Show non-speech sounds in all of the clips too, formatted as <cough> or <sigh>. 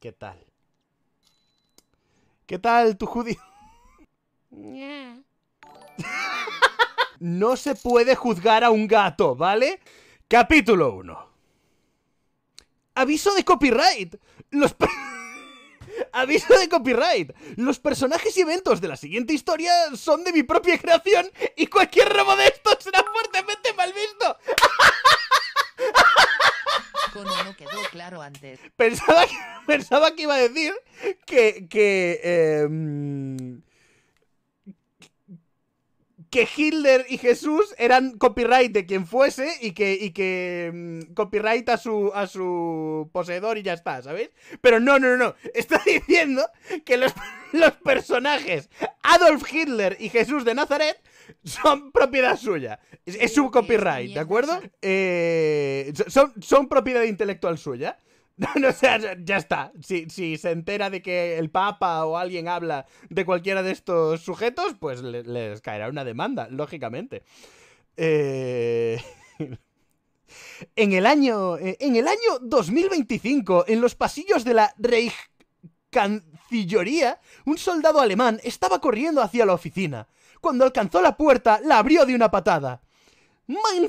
¿Qué tal? ¿Qué tal tu judío? no se puede juzgar a un gato, ¿vale? Capítulo 1. Aviso de copyright. Los... <laughs> Aviso de copyright. Los personajes y eventos de la siguiente historia son de mi propia creación y cualquier robo de estos será fuertemente mal visto. <laughs> Con no quedó claro antes. Pensaba que, <laughs> pensaba que iba a decir que, que eh, que Hitler y Jesús eran copyright de quien fuese y que, que mm, copyright a su, a su poseedor y ya está, ¿sabéis? Pero no, no, no, no. Está <laughs> diciendo que los, los personajes Adolf Hitler y Jesús de Nazaret son propiedad suya. Es, su copyright, ¿de acuerdo? Eh, son, son propiedad intelectual suya. <laughs> No, no, ya está. Si, se entera de que el Papa o alguien habla de cualquiera de estos sujetos, pues les caerá una demanda, lógicamente. Eh, <laughs> en el año. Eh, en el año 2025, en los pasillos de la Reich Cancillería, un soldado alemán estaba corriendo hacia la oficina. Cuando alcanzó la puerta, la abrió de una patada.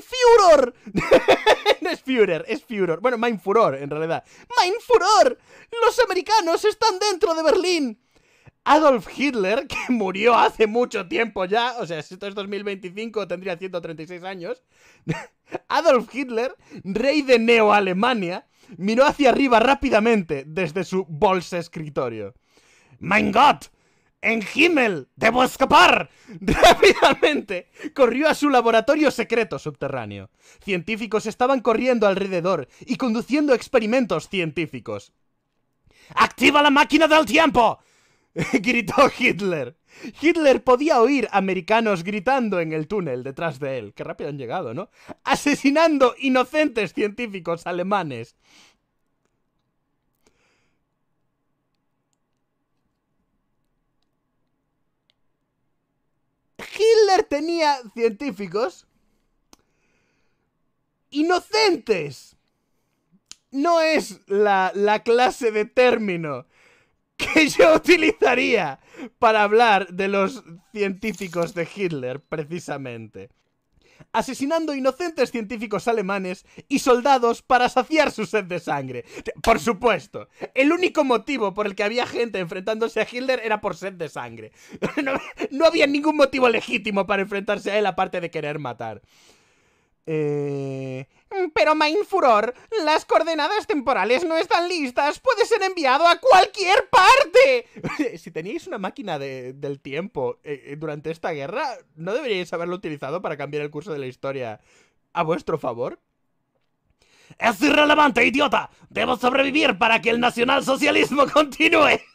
Führer, <laughs> no es Führer, es Führer. Bueno, Führer, en realidad. Führer! ¡Los americanos están dentro de Berlín! Adolf Hitler, <laughs> que murió hace mucho tiempo ya, o sea, si esto es 2025 tendría 136 años, <laughs> Adolf Hitler, rey de Neo-Alemania, miró hacia arriba rápidamente desde su bolsa escritorio. ¡Mein Gott! en Himmel, debo escapar. <laughs> Rápidamente corrió a su laboratorio secreto subterráneo. Científicos estaban corriendo alrededor y conduciendo experimentos científicos. ¡Activa la máquina del tiempo! <laughs> gritó Hitler. Hitler podía oír americanos gritando en el túnel detrás de él. Qué rápido han llegado, ¿no? Asesinando inocentes científicos alemanes. Hitler tenía científicos inocentes. No es la, la clase de término que <laughs> yo utilizaría para hablar de los científicos de Hitler, precisamente asesinando inocentes científicos alemanes y soldados para saciar su sed de sangre. Por supuesto, el único motivo por el que había gente enfrentándose a Hitler era por sed de sangre. <laughs> No, no había ningún motivo legítimo para enfrentarse a él aparte de querer matar. Eh, Mm, pero Furor, las coordenadas temporales no están listas. Puede ser enviado a cualquier parte. <laughs> si teníais una máquina del tiempo eh, eh, durante esta guerra, ¿no deberíais haberlo utilizado para cambiar el curso de la historia a vuestro favor? Es irrelevante, idiota. Debo sobrevivir para que el nacionalsocialismo continúe. <laughs>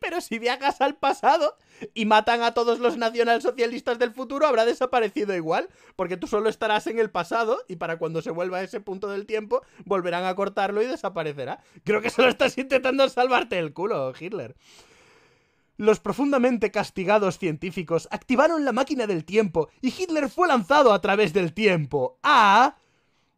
Pero si viajas al pasado, y matan a todos los nacionalsocialistas del futuro, habrá desaparecido igual, porque tú solo estarás en el pasado y para cuando se vuelva a ese punto del tiempo, volverán a cortarlo y desaparecerá. Creo que solo estás intentando salvarte el culo, Hitler. Los profundamente castigados científicos activaron la máquina del tiempo y Hitler fue lanzado a través del tiempo a...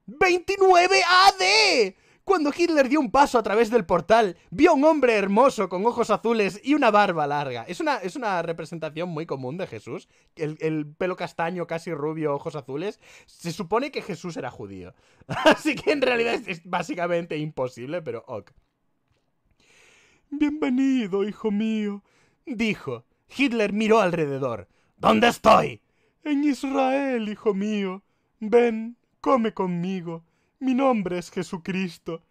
29 AD. Cuando Hitler dio un paso a través del portal, vio a un hombre hermoso con ojos azules y una barba larga. Es una, es una representación muy común de Jesús. El, pelo castaño, casi rubio, ojos azules. Se supone que Jesús era judío. <laughs> Así que en realidad es, es básicamente imposible, pero ok. Bienvenido, hijo mío, dijo. Hitler miró alrededor. ¿Dónde estoy? En Israel, hijo mío. Ven, come conmigo. Mi nombre es Jesucristo.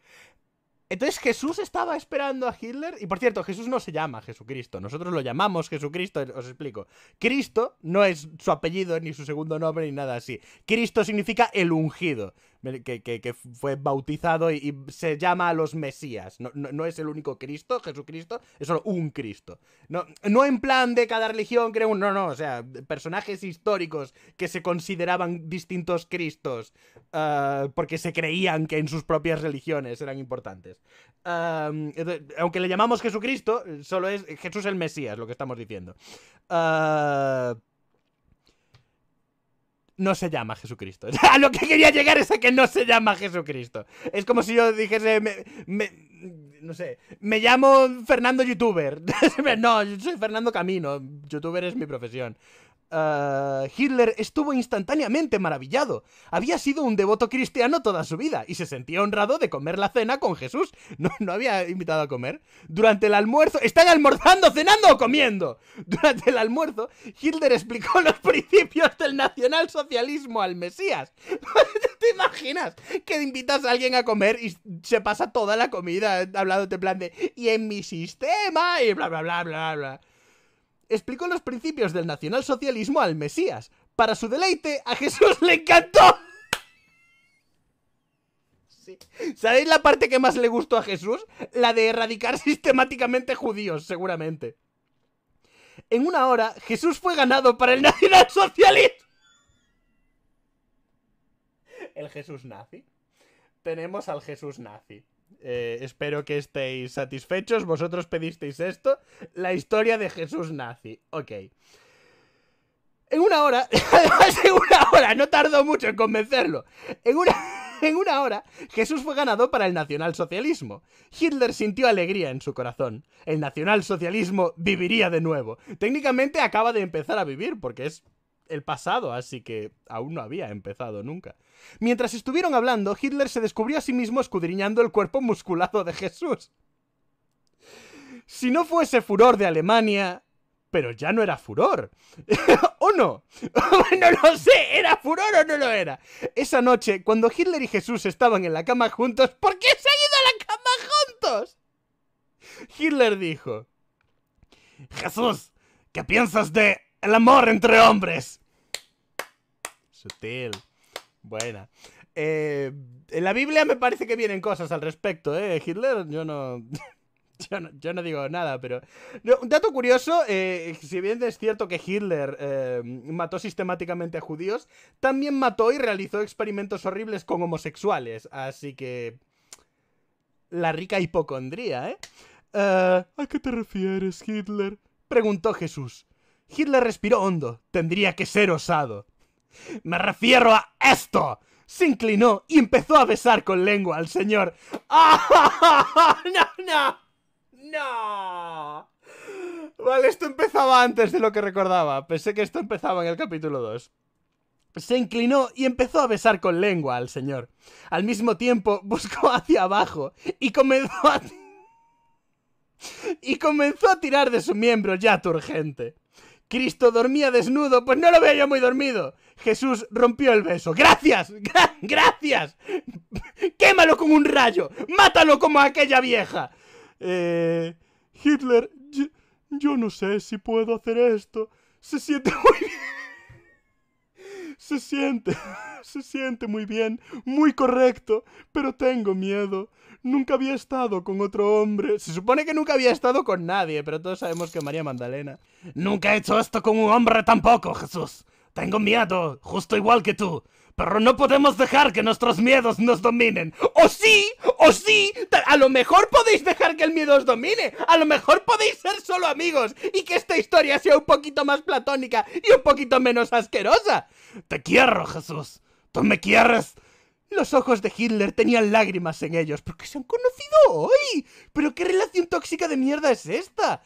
Entonces Jesús estaba esperando a Hitler. Y por cierto, Jesús no se llama Jesucristo. Nosotros lo llamamos Jesucristo, os explico. Cristo no es su apellido, ni su segundo nombre, ni nada así. Cristo significa el ungido que, fue bautizado y, se llama a los Mesías. No, es el único Cristo, Jesucristo, es solo un Cristo. No, no en plan de cada religión creo un... No, no, o sea, personajes históricos que se consideraban distintos Cristos ah, porque se creían que en sus propias religiones eran importantes. aunque le llamamos Jesucristo, solo es Jesús el Mesías, lo que estamos diciendo. Ah, no se llama Jesucristo. <laughs> a lo que quería llegar es a que no se llama Jesucristo. Es como si yo dijese, me, no sé, me llamo Fernando Youtuber. <laughs> no, yo soy Fernando Camino. Youtuber es mi profesión. Ah, Hitler estuvo instantáneamente maravillado. Había sido un devoto cristiano toda su vida y se sentía honrado de comer la cena con Jesús. No, no había invitado a comer. Durante el almuerzo... ¿Están almorzando, cenando o comiendo? Durante el almuerzo, Hitler explicó los <laughs> principios del nacionalsocialismo al Mesías. <laughs> ¿Te imaginas que invitas a alguien a comer y se pasa toda la comida hablándote en plan de... Y en mi sistema y bla, bla, bla, bla, bla explicó los principios del nacionalsocialismo al Mesías. Para su deleite, a Jesús le encantó. ¿Sabéis la parte que más le gustó a Jesús? La de erradicar sistemáticamente judíos, seguramente. En una hora, Jesús fue ganado para el nacionalsocialismo. El Jesús nazi. Tenemos al Jesús nazi. Eh, espero que estéis satisfechos. Vosotros pedisteis esto. La historia de Jesús nazi. Ok. En una hora, <laughs> en una hora, no tardó mucho en convencerlo. En una, <laughs> en una hora, Jesús fue ganado para el nacionalsocialismo. Hitler sintió alegría en su corazón. El nacionalsocialismo viviría de nuevo. Técnicamente acaba de empezar a vivir porque es el pasado, así que aún no había empezado nunca. Mientras estuvieron hablando, Hitler se descubrió a sí mismo escudriñando el cuerpo musculado de Jesús. Si no fuese furor de Alemania... Pero ya no era furor. <laughs> ¿O no? <laughs> no lo sé, ¿era furor o no lo era? Esa noche, cuando Hitler y Jesús estaban en la cama juntos, ¿por qué se HA ido a la cama juntos? Hitler dijo, Jesús, ¿qué piensas de el amor entre hombres? Sutil. Buena. Eh, en la Biblia me parece que vienen cosas al respecto, ¿eh? Hitler, yo no. <laughs> Yo no, digo nada, pero. un dato curioso: eh, si bien es cierto que Hitler eh, mató sistemáticamente a judíos, también mató y realizó experimentos horribles con homosexuales. Así que. La rica hipocondría, ¿eh? ¿A qué te refieres, Hitler? Preguntó Jesús. Hitler respiró hondo. Tendría que ser osado. Me refiero a esto. Se inclinó y empezó a besar con lengua al señor. <laughs> ¡Ah! no! ¡No! Vale, esto empezaba antes de lo que recordaba. Pensé que esto empezaba en el capítulo 2. Se inclinó y empezó a besar con lengua al señor. Al mismo tiempo <laughs> buscó hacia abajo y comenzó a... <laughs> y comenzó a tirar de su miembro ya turgente. Cristo dormía desnudo, pues no lo veo yo muy dormido. Jesús rompió el beso. Gracias, gracias. <laughs> Quémalo con un rayo. Mátalo como aquella vieja. Eh, Hitler, yo, no sé si puedo hacer esto. Se siente muy se siente, <laughs> se siente muy bien, muy correcto, pero tengo miedo. Nunca había estado con otro hombre. Se supone que nunca había estado con nadie, pero todos sabemos que María Magdalena. Nunca he hecho esto con un hombre tampoco, Jesús. Tengo miedo, justo igual que tú. Pero no podemos dejar que nuestros miedos nos dominen. ¡O sí! ¡O sí! A lo mejor podéis dejar que el miedo os domine. A lo mejor podéis ser solo amigos y que esta historia sea un poquito más platónica y un poquito menos asquerosa. Te quiero, Jesús. Tú me quieres. Los ojos de Hitler tenían lágrimas en ellos porque se han conocido hoy. Pero qué relación tóxica de mierda es esta.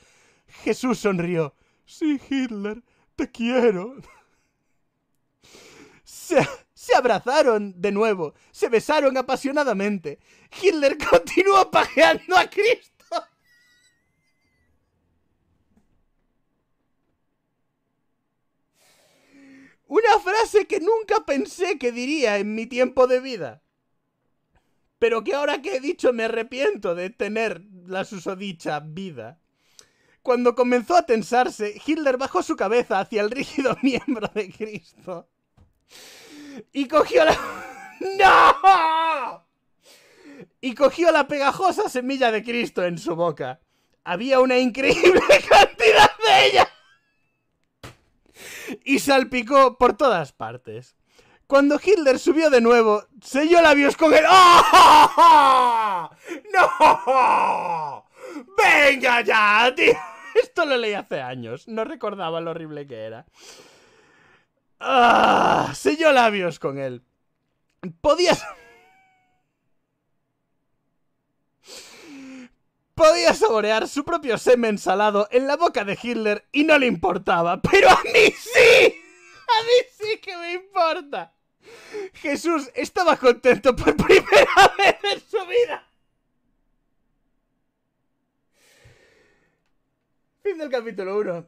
Jesús sonrió. Sí, Hitler, te quiero. Se, abrazaron de nuevo, se besaron apasionadamente. Hitler <laughs> continuó pajeando a Cristo. Una frase que nunca pensé que diría en mi tiempo de vida. Pero que ahora que he dicho me arrepiento de tener la susodicha vida. Cuando comenzó a tensarse, Hitler bajó su cabeza hacia el rígido <laughs> miembro de Cristo. Y cogió la... <laughs> ¡No! Y cogió la pegajosa semilla de Cristo en su boca. Había una increíble <laughs> cantidad de ella. Y salpicó por todas partes. Cuando Hitler subió de nuevo, selló labios con el... ¡Oh, ¡No! ¡Venga ya, tío! <laughs> Esto lo leí hace años, no recordaba lo horrible que era. ¡Ah! Selló labios con él. Podías... Podía saborear su propio semen salado en la boca de Hitler y no le importaba. ¡Pero a mí sí! ¡A mí sí que me importa! Jesús estaba contento por primera <laughs> vez en su vida. Fin del capítulo 1.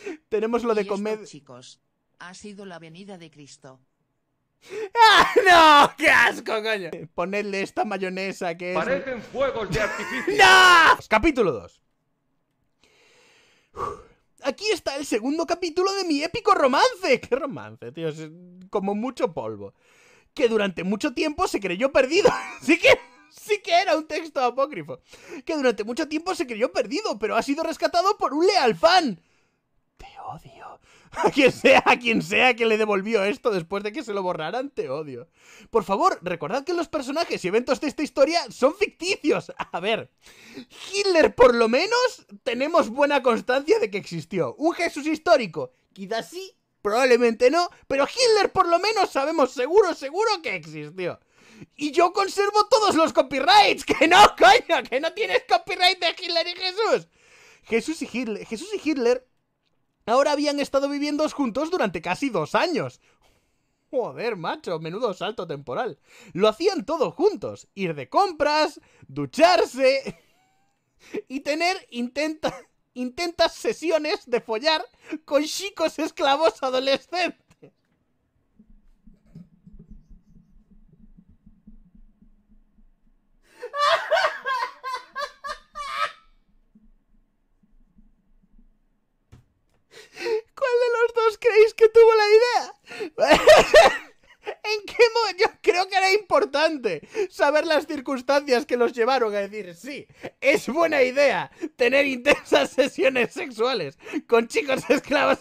<laughs> Tenemos lo de comer. Chicos, ha sido la venida de Cristo. <laughs> ¡Ah, no! ¡Qué asco, coño! Ponedle esta mayonesa que es... Parecen fuegos de artificio. <laughs> ¡No! Capítulo 2. Aquí está el segundo capítulo de mi épico romance. ¡Qué romance, tío! Es como mucho polvo. Que durante mucho tiempo se creyó perdido. Sí que sí que era un texto apócrifo. Que durante mucho tiempo se creyó perdido, pero ha sido rescatado por un leal fan odio. <laughs> A quien sea, a quien sea que le devolvió esto después de que se lo borraran, te odio. Por favor, recordad que los personajes y eventos de esta historia son ficticios. <laughs> A ver, Hitler por lo menos tenemos buena constancia de que existió. Un Jesús histórico, quizás sí, probablemente no, pero Hitler por lo menos sabemos seguro, seguro que existió. Y yo conservo todos los copyrights. <laughs> Que no, coño, que no tienes copyright de Hitler y Jesús. Jesús y Hitler, Jesús y Hitler Ahora habían estado viviendo juntos durante casi dos años. Joder, macho, menudo salto temporal. Lo hacían todos juntos. Ir de compras, ducharse <laughs> y tener intentas sesiones de follar con chicos esclavos adolescentes. <laughs> os creéis que tuvo la idea? <laughs> ¿En qué modo? Yo creo que era importante saber las circunstancias que los llevaron a decir, sí, es buena idea tener intensas <laughs> sesiones sexuales con chicos <laughs> esclavos.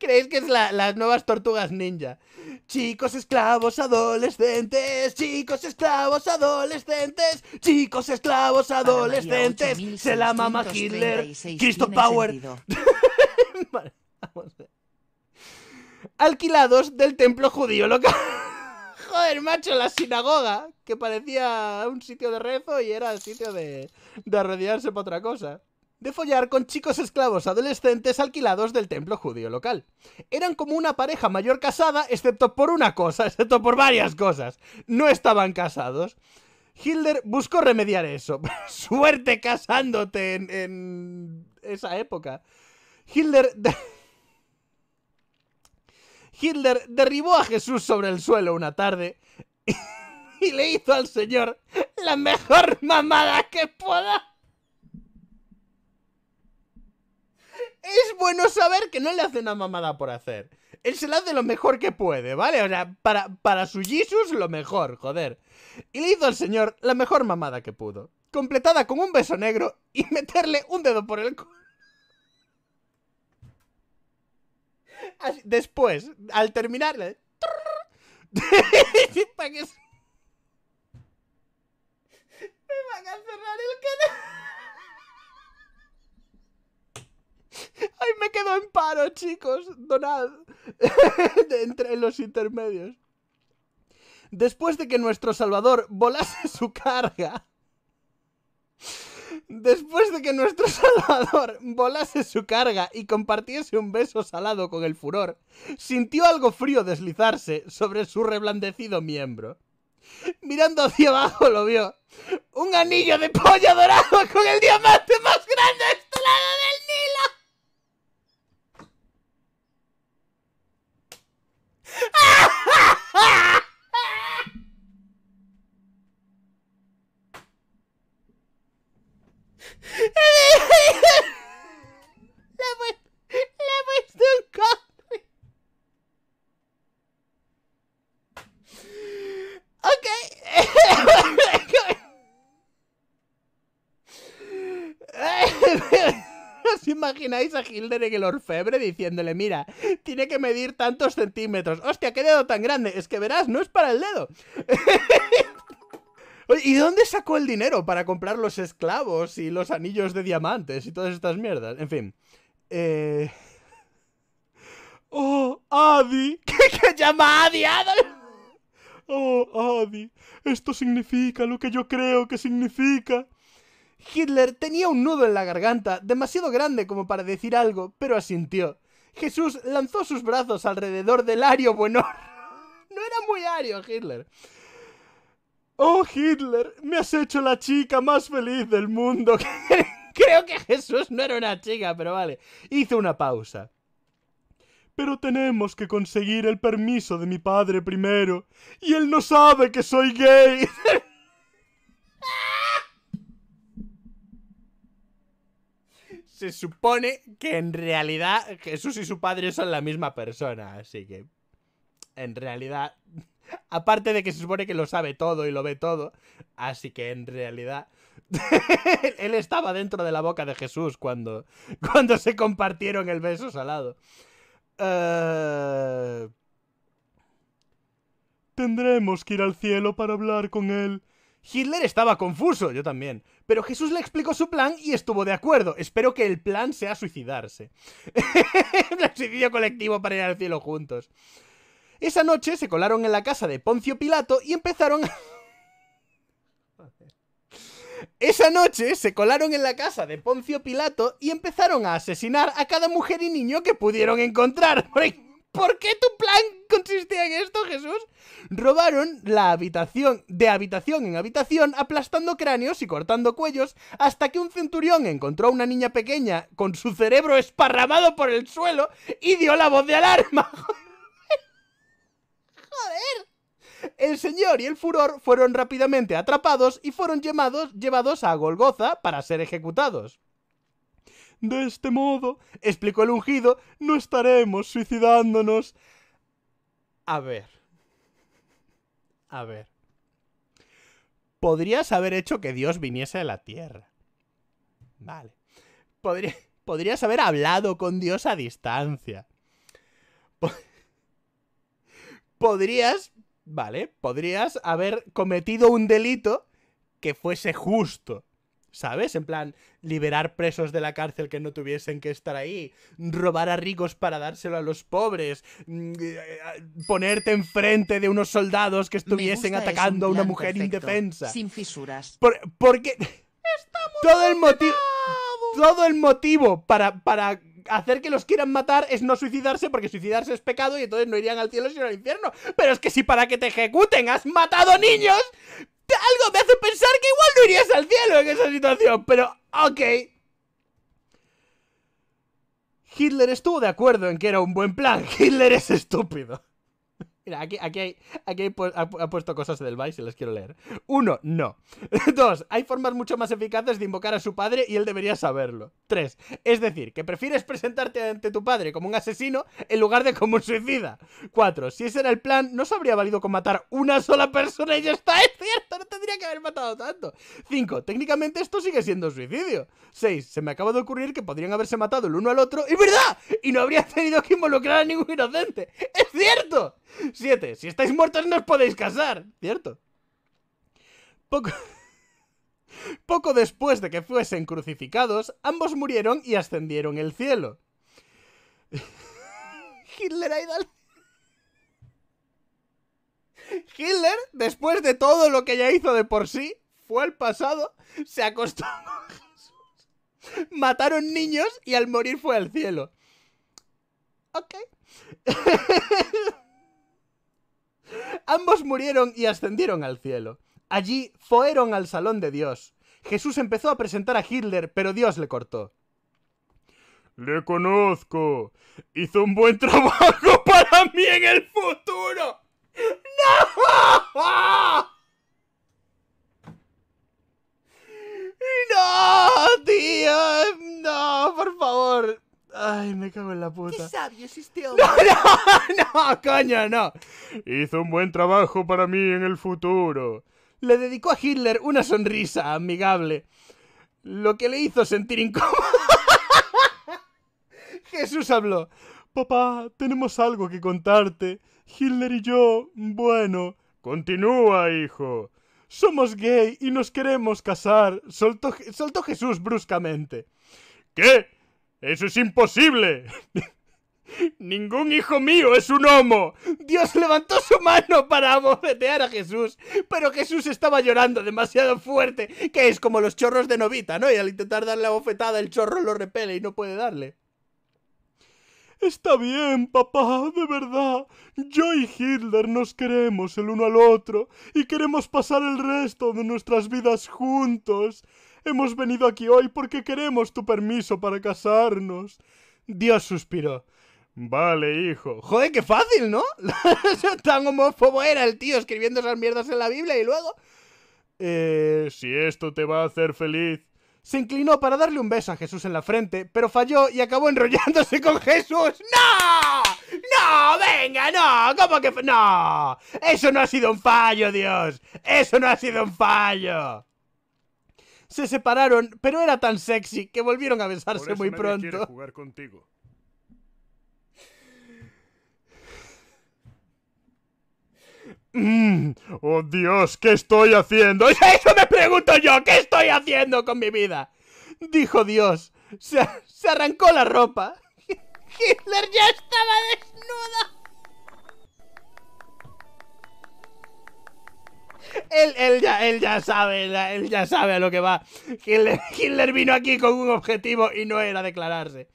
¿Creéis que es la, las nuevas tortugas ninja? Chicos esclavos adolescentes, chicos esclavos adolescentes, chicos esclavos adolescentes, se la mama Hitler, Cristo Power. <laughs> Alquilados del templo judío local. <laughs> Joder, macho, la sinagoga, que parecía un sitio de rezo y era el sitio de, de arrodillarse para otra cosa de follar con chicos esclavos adolescentes alquilados del templo judío local. Eran como una pareja mayor casada, excepto por una cosa, <laughs> excepto por varias cosas. No estaban casados. Hilder buscó remediar eso. Suerte casándote en, esa época. Hitler... Hitler derribó a Jesús sobre el suelo una tarde <laughs> y, le hizo al Señor la mejor mamada que pueda. Es bueno saber que no le hace una mamada por hacer. Él se la hace lo mejor que puede, ¿vale? O sea, para, su Jesus lo mejor, joder. Y le hizo al señor la mejor mamada que pudo. Completada con un beso negro y <laughs> meterle un dedo por el después, al terminar, <laughs> Me van a cerrar el canal. Ay, me quedo en paro, chicos. Donad. <laughs> Entre los intermedios. Después de que nuestro Salvador volase su carga Después de que nuestro <laughs> Salvador volase su carga y compartiese un beso salado con el furor, sintió algo frío deslizarse sobre su reblandecido miembro. Mirando hacia abajo lo vio. Un anillo de pollo dorado con el diamante más grande este lado del Nilo. ¡Ah! imagináis a Hilder en el orfebre diciéndole, mira, tiene que medir tantos centímetros. Hostia, qué dedo tan grande. Es que verás, no es para el dedo. <laughs> ¿Y dónde sacó el dinero para comprar los esclavos y los anillos de diamantes y todas estas mierdas? En fin. Eh. Oh, Adi. <laughs> ¿Qué, llama Adi, Oh, Adi. Esto significa lo que yo creo que significa. Hitler tenía un nudo en la garganta, demasiado grande como para decir algo, pero asintió. Jesús lanzó sus brazos alrededor del ario bueno. <laughs> no era muy ario, Hitler. Oh, Hitler, me has hecho la chica más feliz del mundo. <laughs> Creo que Jesús no era una chica, pero vale. Hizo una pausa. Pero tenemos que conseguir el permiso de mi padre primero. Y él no sabe que soy gay. <laughs> se supone que en realidad Jesús y su padre son la misma persona, así que en realidad, <laughs> aparte de que se supone que lo sabe todo y lo ve todo, así que en realidad <laughs> él estaba dentro de la boca de Jesús cuando, <laughs> cuando se compartieron el beso salado. Eh, tendremos que ir al cielo para hablar con él. Hitler estaba confuso, yo también. Pero Jesús le explicó su plan y estuvo de acuerdo. Espero que el plan sea suicidarse. el <laughs> suicidio colectivo para ir al cielo juntos. Esa noche se colaron en la casa de Poncio Pilato y empezaron... <laughs> Esa noche se colaron en la casa de Poncio Pilato y empezaron a asesinar a cada mujer y niño que pudieron encontrar. <laughs> ¿Por qué tu plan consistía en esto, Jesús? Robaron la habitación de habitación en habitación, aplastando cráneos y cortando cuellos, hasta que un centurión encontró a una niña pequeña con su cerebro esparramado por el suelo y dio la voz de alarma. <laughs> ¡Joder! El señor y el furor fueron rápidamente atrapados y fueron llevados, llevados a Golgoza para ser ejecutados. De este modo, explicó el ungido, no estaremos suicidándonos. A ver. A ver. Podrías haber hecho que Dios viniese a la tierra. Vale. podrías haber hablado con Dios a distancia. Podrías, vale, podrías haber cometido un delito que fuese justo. ¿Sabes? En plan, liberar presos de la cárcel que no tuviesen que estar ahí, robar a ricos para dárselo a los pobres, mm, eh, eh, ponerte enfrente de unos soldados que estuviesen atacando a una mujer indefensa. Sin fisuras. Por, porque... todo el motivo... Todo el motivo para, para hacer que los quieran matar es no suicidarse, porque suicidarse es pecado y entonces no irían al cielo sino al infierno. Pero es que si para que te ejecuten has matado niños, algo me hace pensar que igual no irías al cielo en esa situación, pero ok. Hitler estuvo de acuerdo en que era un buen plan. <laughs> Hitler es estúpido aquí, hay, aquí ha, puesto cosas del Vice y las quiero leer. Uno, no. <laughs> Dos, hay formas mucho más eficaces de invocar a su padre y él debería saberlo. Tres, es decir, que prefieres presentarte ante tu padre como un asesino en lugar de como un suicida. Cuatro, si ese era el plan, no se habría valido con matar una sola persona y ya está, <laughs> es cierto, no tendría que haber matado tanto. Cinco, técnicamente esto sigue siendo suicidio. Seis, se me acaba de ocurrir que podrían haberse matado el uno al otro, ¡Y verdad! Y no habría tenido que involucrar a ningún inocente. ¡Es cierto! 7. si estáis muertos no os podéis casar, ¿cierto? Poco... <laughs> Poco después de que fuesen crucificados, ambos murieron y ascendieron el cielo. <laughs> Hitler ha Hitler, después de todo lo que ya hizo de por sí, fue al pasado, se acostó <laughs> con Jesús, mataron niños y al morir fue al cielo. Ok. Ambos murieron y ascendieron al cielo. Allí fueron al salón de Dios. Jesús empezó a presentar a Hitler, pero Dios le cortó. Le conozco. Hizo un buen trabajo <laughs> para mí en el futuro. ¡No! <laughs> ¡No, tío! ¡No, por favor! Ay, me cago en la puta. ¡Qué sabio este <laughs> hombre! ¡No, no, no! ¡Coño, no! Hizo un buen trabajo para mí en el futuro. Le dedicó a Hitler una sonrisa amigable. Lo que le hizo sentir incómodo. <laughs> Jesús habló. Papá, tenemos algo que contarte. Hitler y yo, bueno. Continúa, hijo. Somos gay y nos queremos casar. Soltó, soltó Jesús bruscamente. ¿Qué? Eso es imposible. <laughs> Ningún hijo mío es un homo. Dios levantó su mano para abofetear a Jesús, pero Jesús estaba llorando demasiado fuerte, que es como los chorros de Novita, ¿no? Y al intentar darle la bofetada, el chorro lo repele y no puede darle. Está bien, papá, de verdad. Yo y Hitler nos queremos el uno al otro y queremos pasar el resto de nuestras vidas juntos. Hemos venido aquí hoy porque queremos tu permiso para casarnos. Dios suspiró. Vale, hijo. Joder, qué fácil, ¿no? <laughs> Tan homófobo era el tío escribiendo esas mierdas en la Biblia y luego... Eh, si esto te va a hacer feliz. Se inclinó para darle un beso a Jesús en la frente, pero falló y acabó enrollándose con Jesús. ¡No! ¡No! ¡Venga, no! ¿Cómo que.? ¡No! ¡Eso no ha sido un fallo, Dios! ¡Eso no ha sido un fallo! se separaron, pero era tan sexy que volvieron a besarse muy pronto. jugar contigo. Mm, oh Dios, ¿qué estoy haciendo? <laughs> Eso me pregunto yo, ¿qué estoy haciendo con mi vida? Dijo Dios. Se, se arrancó la ropa. <laughs> Hitler ya estaba desnudo. él, ya, sabe, él ya sabe a lo que va. Hitler, vino aquí con un objetivo y no era declararse.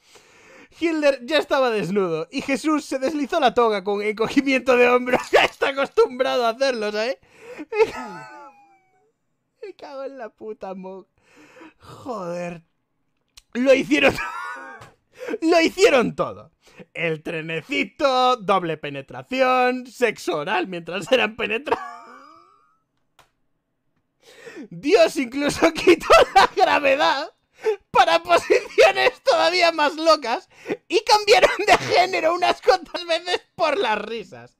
Hitler ya estaba desnudo y Jesús se deslizó la toga con encogimiento de hombros. <laughs> Ya está acostumbrado a hacerlo, ¿sabes? Me cago, en la puta, Mog. Joder. Lo hicieron. <laughs> Lo hicieron todo. El trenecito, doble penetración, sexo oral mientras eran penetrados. Dios incluso <laughs> quitó la gravedad para posiciones todavía más locas y cambiaron de género unas cuantas veces por las risas.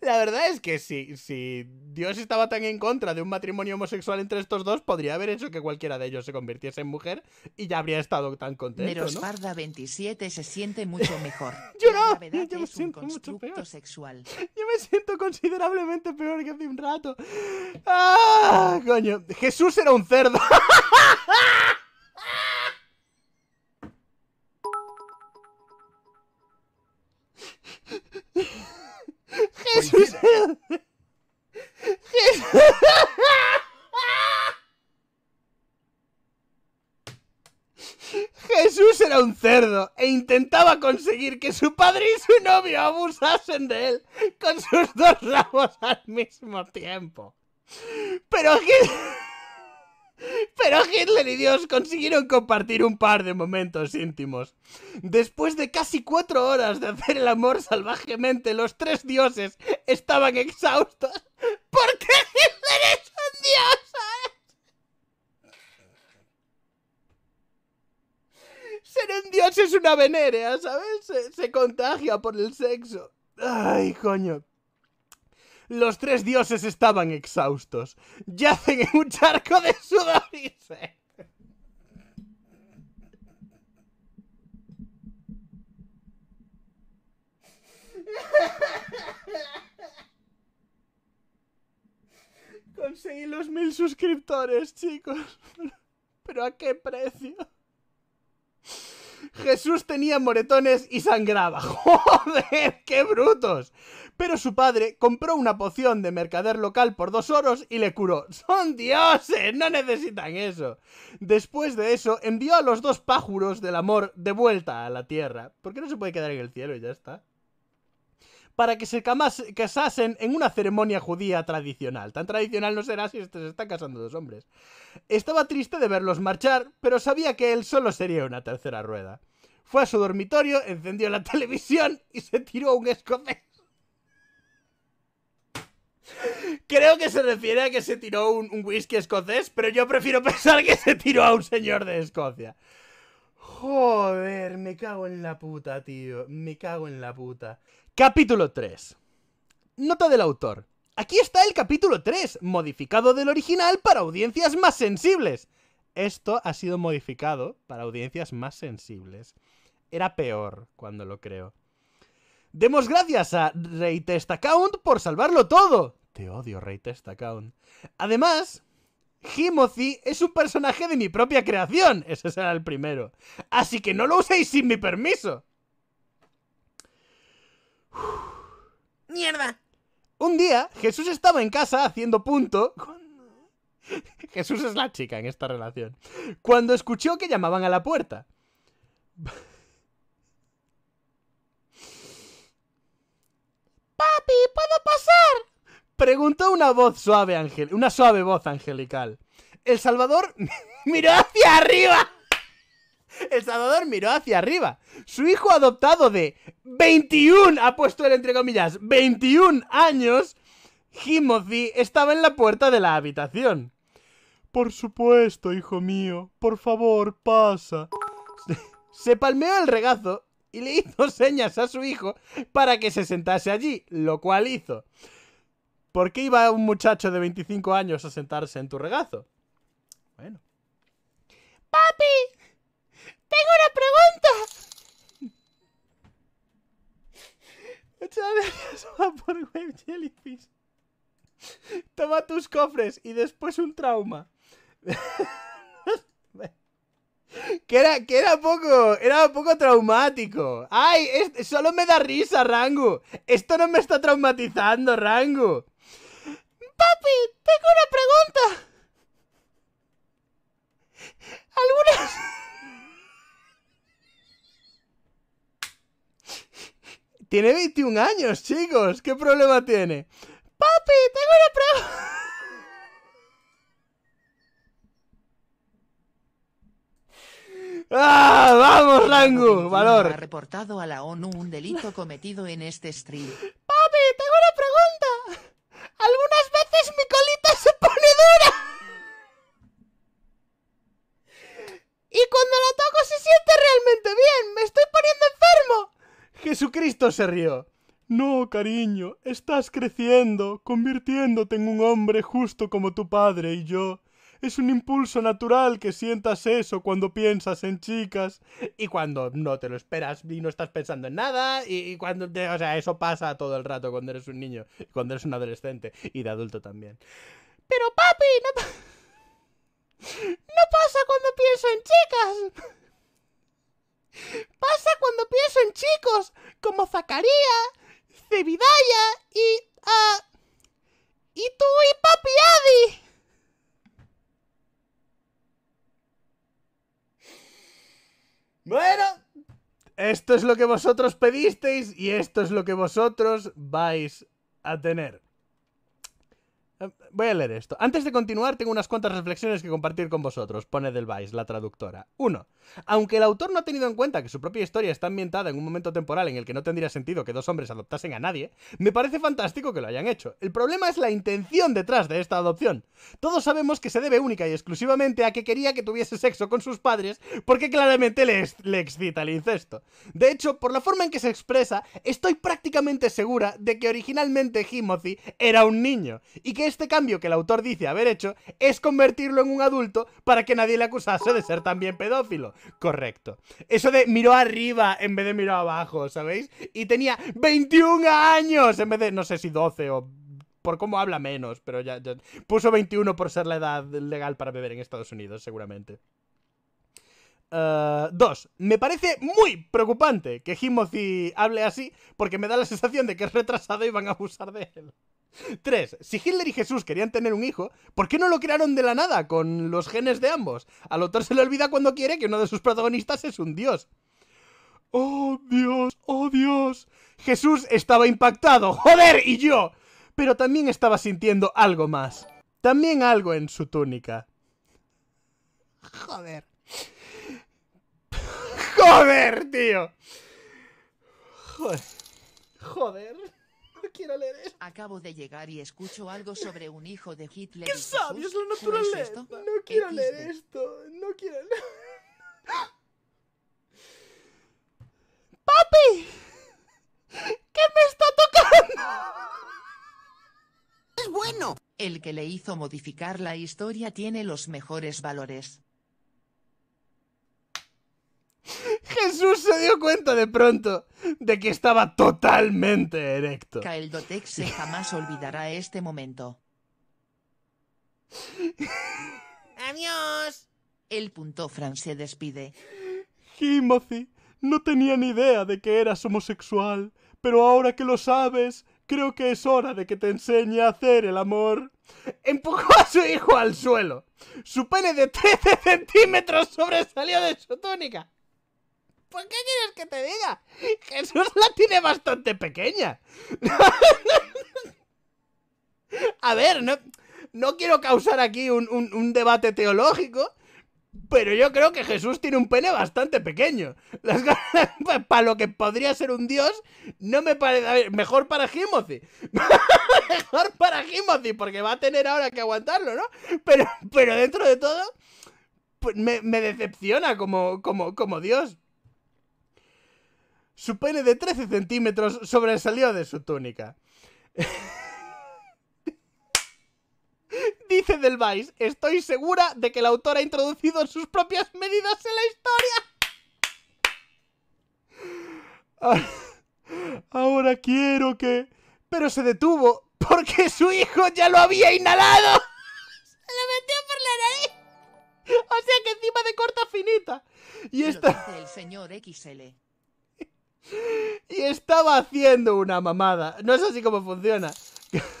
La verdad es que si, si Dios estaba tan en contra de un matrimonio homosexual entre estos dos, podría haber hecho que cualquiera de ellos se convirtiese en mujer y ya habría estado tan contento. Pero Sparda 27 se siente mucho mejor. <laughs> yo no, yo me siento mucho peor. Sexual. Yo me siento considerablemente peor que hace un rato. ¡Ah! Coño, Jesús era un cerdo. <laughs> Jesús. era un cerdo e intentaba conseguir que su padre y su novio abusasen de él con sus dos ramos al mismo tiempo. Pero Jesús... Pero Hitler y Dios consiguieron compartir un par de momentos íntimos. Después de casi cuatro horas de hacer el amor salvajemente, los tres dioses estaban exhaustos. Porque Hitler es un dios? Ser un dios es una venerea, ¿sabes? se contagia por el sexo. Ay, coño. Los tres dioses estaban exhaustos. Yacen en un charco de sudor Conseguí los mil suscriptores, chicos. <laughs> ¿Pero a qué precio? Jesús tenía moretones y sangraba. <laughs> ¡Joder! ¡Qué brutos! Pero su padre compró una poción de mercader local por dos oros y le curó. ¡Son dioses! ¡No necesitan eso! Después de eso, envió a los dos pájaros del amor de vuelta a la tierra. ¿Por qué no se puede quedar en el cielo y ya está? para que se casasen en una ceremonia judía tradicional. Tan tradicional no será si este se están casando dos hombres. Estaba triste de verlos marchar, pero sabía que él solo sería una tercera rueda fue a su dormitorio, encendió la <laughs> televisión y se tiró a un escocés. Creo que se refiere a que se tiró un, whisky escocés, pero yo prefiero <laughs> pensar que se tiró a un señor de Escocia. Joder, me cago en la puta, tío. Me cago en la puta. Capítulo 3. Nota del autor. Aquí está el capítulo 3, modificado del original para audiencias más sensibles. Esto ha sido modificado para audiencias más sensibles. Era peor cuando lo creo. Demos gracias a Rey account por salvarlo todo. Te odio, Rey account Además, Himothy es un personaje de mi propia creación. Ese será el primero. Así que no lo uséis sin mi permiso. <sighs> ¡Mierda! Un día, Jesús estaba en casa haciendo punto. <laughs> Jesús es la chica en esta relación. Cuando escuchó que llamaban a la puerta. ¿puedo pasar? Preguntó una voz suave, Ángel, una suave voz angelical. El Salvador <laughs> miró hacia arriba. El Salvador miró hacia arriba. Su hijo adoptado de 21, ha puesto el entre comillas, 21 años, Jimothy, estaba en la puerta de la habitación. Por supuesto, hijo mío, por favor, pasa. Se palmeó el regazo y le hizo <laughs> señas a su hijo para que se sentase allí, lo cual hizo. ¿Por qué iba un muchacho de 25 años a sentarse en tu regazo? Bueno. ¡Papi! ¡Tengo una pregunta! Jellyfish. <laughs> Toma tus cofres y después un trauma. <laughs> Que era, que era poco, era un poco traumático. Ay, solo me da risa, Rango. Esto no me está traumatizando, Rango. Papi, tengo una pregunta. Algunas... tiene 21 años, chicos. ¿Qué problema tiene? Papi, tengo una pregunta. ¡Ah! ¡Vamos, Langu! ¡Valor! Ha reportado a la ONU un delito cometido en este stream. Papi, tengo una pregunta. Algunas veces mi colita se pone dura. Y cuando la toco se siente realmente bien. Me estoy poniendo enfermo. Jesucristo se rió. No, cariño, estás creciendo, convirtiéndote en un hombre justo como tu padre y yo. Es un impulso natural que sientas eso cuando piensas en chicas y cuando no te lo esperas y no estás pensando en nada y, cuando... o sea, eso pasa todo el rato cuando eres un niño, cuando eres un adolescente y de adulto también. Pero papi, no, no pasa cuando pienso en chicas. Pasa cuando pienso en chicos como Zacarías, Cebidaya y... Ah, y tú y papi Adi. Bueno, esto es lo que vosotros pedisteis y esto es lo que vosotros vais a tener. Em, Voy a leer esto. Antes de continuar, tengo unas cuantas reflexiones que compartir con vosotros, pone Del la traductora. 1. Aunque el autor no ha tenido en cuenta que su propia historia está ambientada en un momento temporal en el que no tendría sentido que dos hombres adoptasen a nadie, me parece fantástico que lo hayan hecho. El problema es la intención detrás de esta adopción. Todos sabemos que se debe única y exclusivamente a que quería que tuviese sexo con sus padres porque claramente le, excita el incesto. De hecho, por la forma en que se expresa, estoy prácticamente segura de que originalmente Himothy era un niño y que este cambio que el autor dice haber hecho es convertirlo en un adulto para que nadie le acusase de ser también pedófilo. Correcto. Eso de miró arriba en vez de miró abajo, ¿sabéis? Y tenía 21 años en vez de, no sé si 12 o por cómo habla menos, pero ya, puso 21 por ser la edad legal para beber en Estados Unidos, seguramente. Eh, dos. me parece muy preocupante que Himozy hable así porque me da la sensación de que es retrasado y van a abusar de él. 3. Si Hitler y Jesús querían tener un hijo, ¿por qué no lo crearon de la nada con los genes de ambos? Al autor se le olvida cuando quiere que uno de sus protagonistas es un dios. ¡Oh, Dios! ¡Oh, Dios! Jesús estaba impactado, joder, y yo. Pero también estaba sintiendo algo más. También algo en su túnica. Joder. Joder, tío. Joder. Joder. No quiero leer esto. Acabo de llegar y escucho algo sobre un hijo de Hitler. ¡Qué sabes la naturaleza! no quiero leer esto. No quiero leer. <laughs> ¡Papi! ¿Qué me está tocando? ¡Es bueno! El que le hizo modificar la historia tiene los mejores valores. Jesús se dio cuenta de pronto de que estaba totalmente erecto. Caeldotex se jamás olvidará este momento. ¡Adiós! El punto Fran se despide. Himothy, no tenía ni idea de que eras homosexual, pero ahora que lo sabes, creo que es hora de que te enseñe a hacer el amor. Empujó a su hijo al suelo. Su pene de 13 centímetros sobresalió de su túnica. ¿Por qué quieres que te diga? Jesús la tiene bastante pequeña. <laughs> A ver, no, no quiero causar aquí un, debate teológico, pero yo creo que Jesús tiene un pene bastante pequeño. <laughs> Pues, para lo que podría ser un dios, no me parece... mejor para Jimothy. <laughs> mejor para Jimothy, porque va a tener ahora que aguantarlo, ¿no? Pero, pero dentro de todo, pues, me, me decepciona como, como, como dios. Su pene de 13 centímetros sobresalió de su túnica. <laughs> Dice Del estoy segura de que el autor ha introducido sus propias medidas en la historia. <laughs> Ahora quiero que... Pero se detuvo porque su hijo ya lo había inhalado. <laughs> Se lo metió por la nariz. O sea que encima de corta finita. Y está. el señor XL. Y estaba haciendo una mamada. No es así como funciona.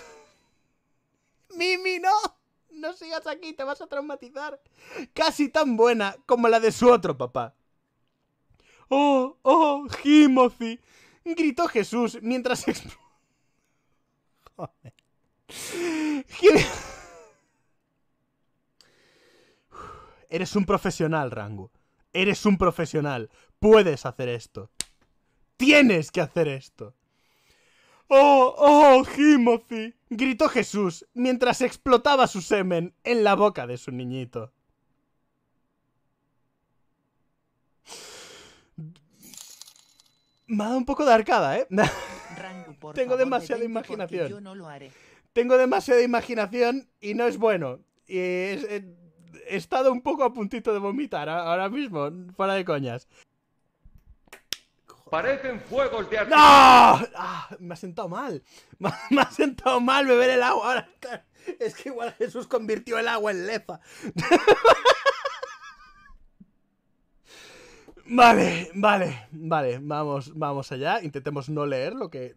<laughs> Mimi, no. No sigas aquí, te vas a traumatizar. Casi tan buena como la de su otro papá. ¡Oh, oh, himofi. Gritó Jesús mientras... <laughs> Joder. Eres un profesional, Rango. Eres un profesional. Puedes hacer esto. Tienes que hacer esto. ¡Oh, oh, Himothy! gritó Jesús mientras explotaba su semen en la boca de su niñito. Me ha dado un poco de arcada, ¿eh? <laughs> Tengo demasiada imaginación. Tengo demasiada imaginación y no es bueno. Eh, he estado un poco a puntito de vomitar ahora mismo, fuera de coñas parecen fuegos de arte. ¡No! Ah, me ha sentado mal. <laughs> Me, ha sentado mal beber el agua. es que igual Jesús convirtió el agua en lefa. <laughs> Vale, vale, vale, vamos, vamos allá. Intentemos no leer lo que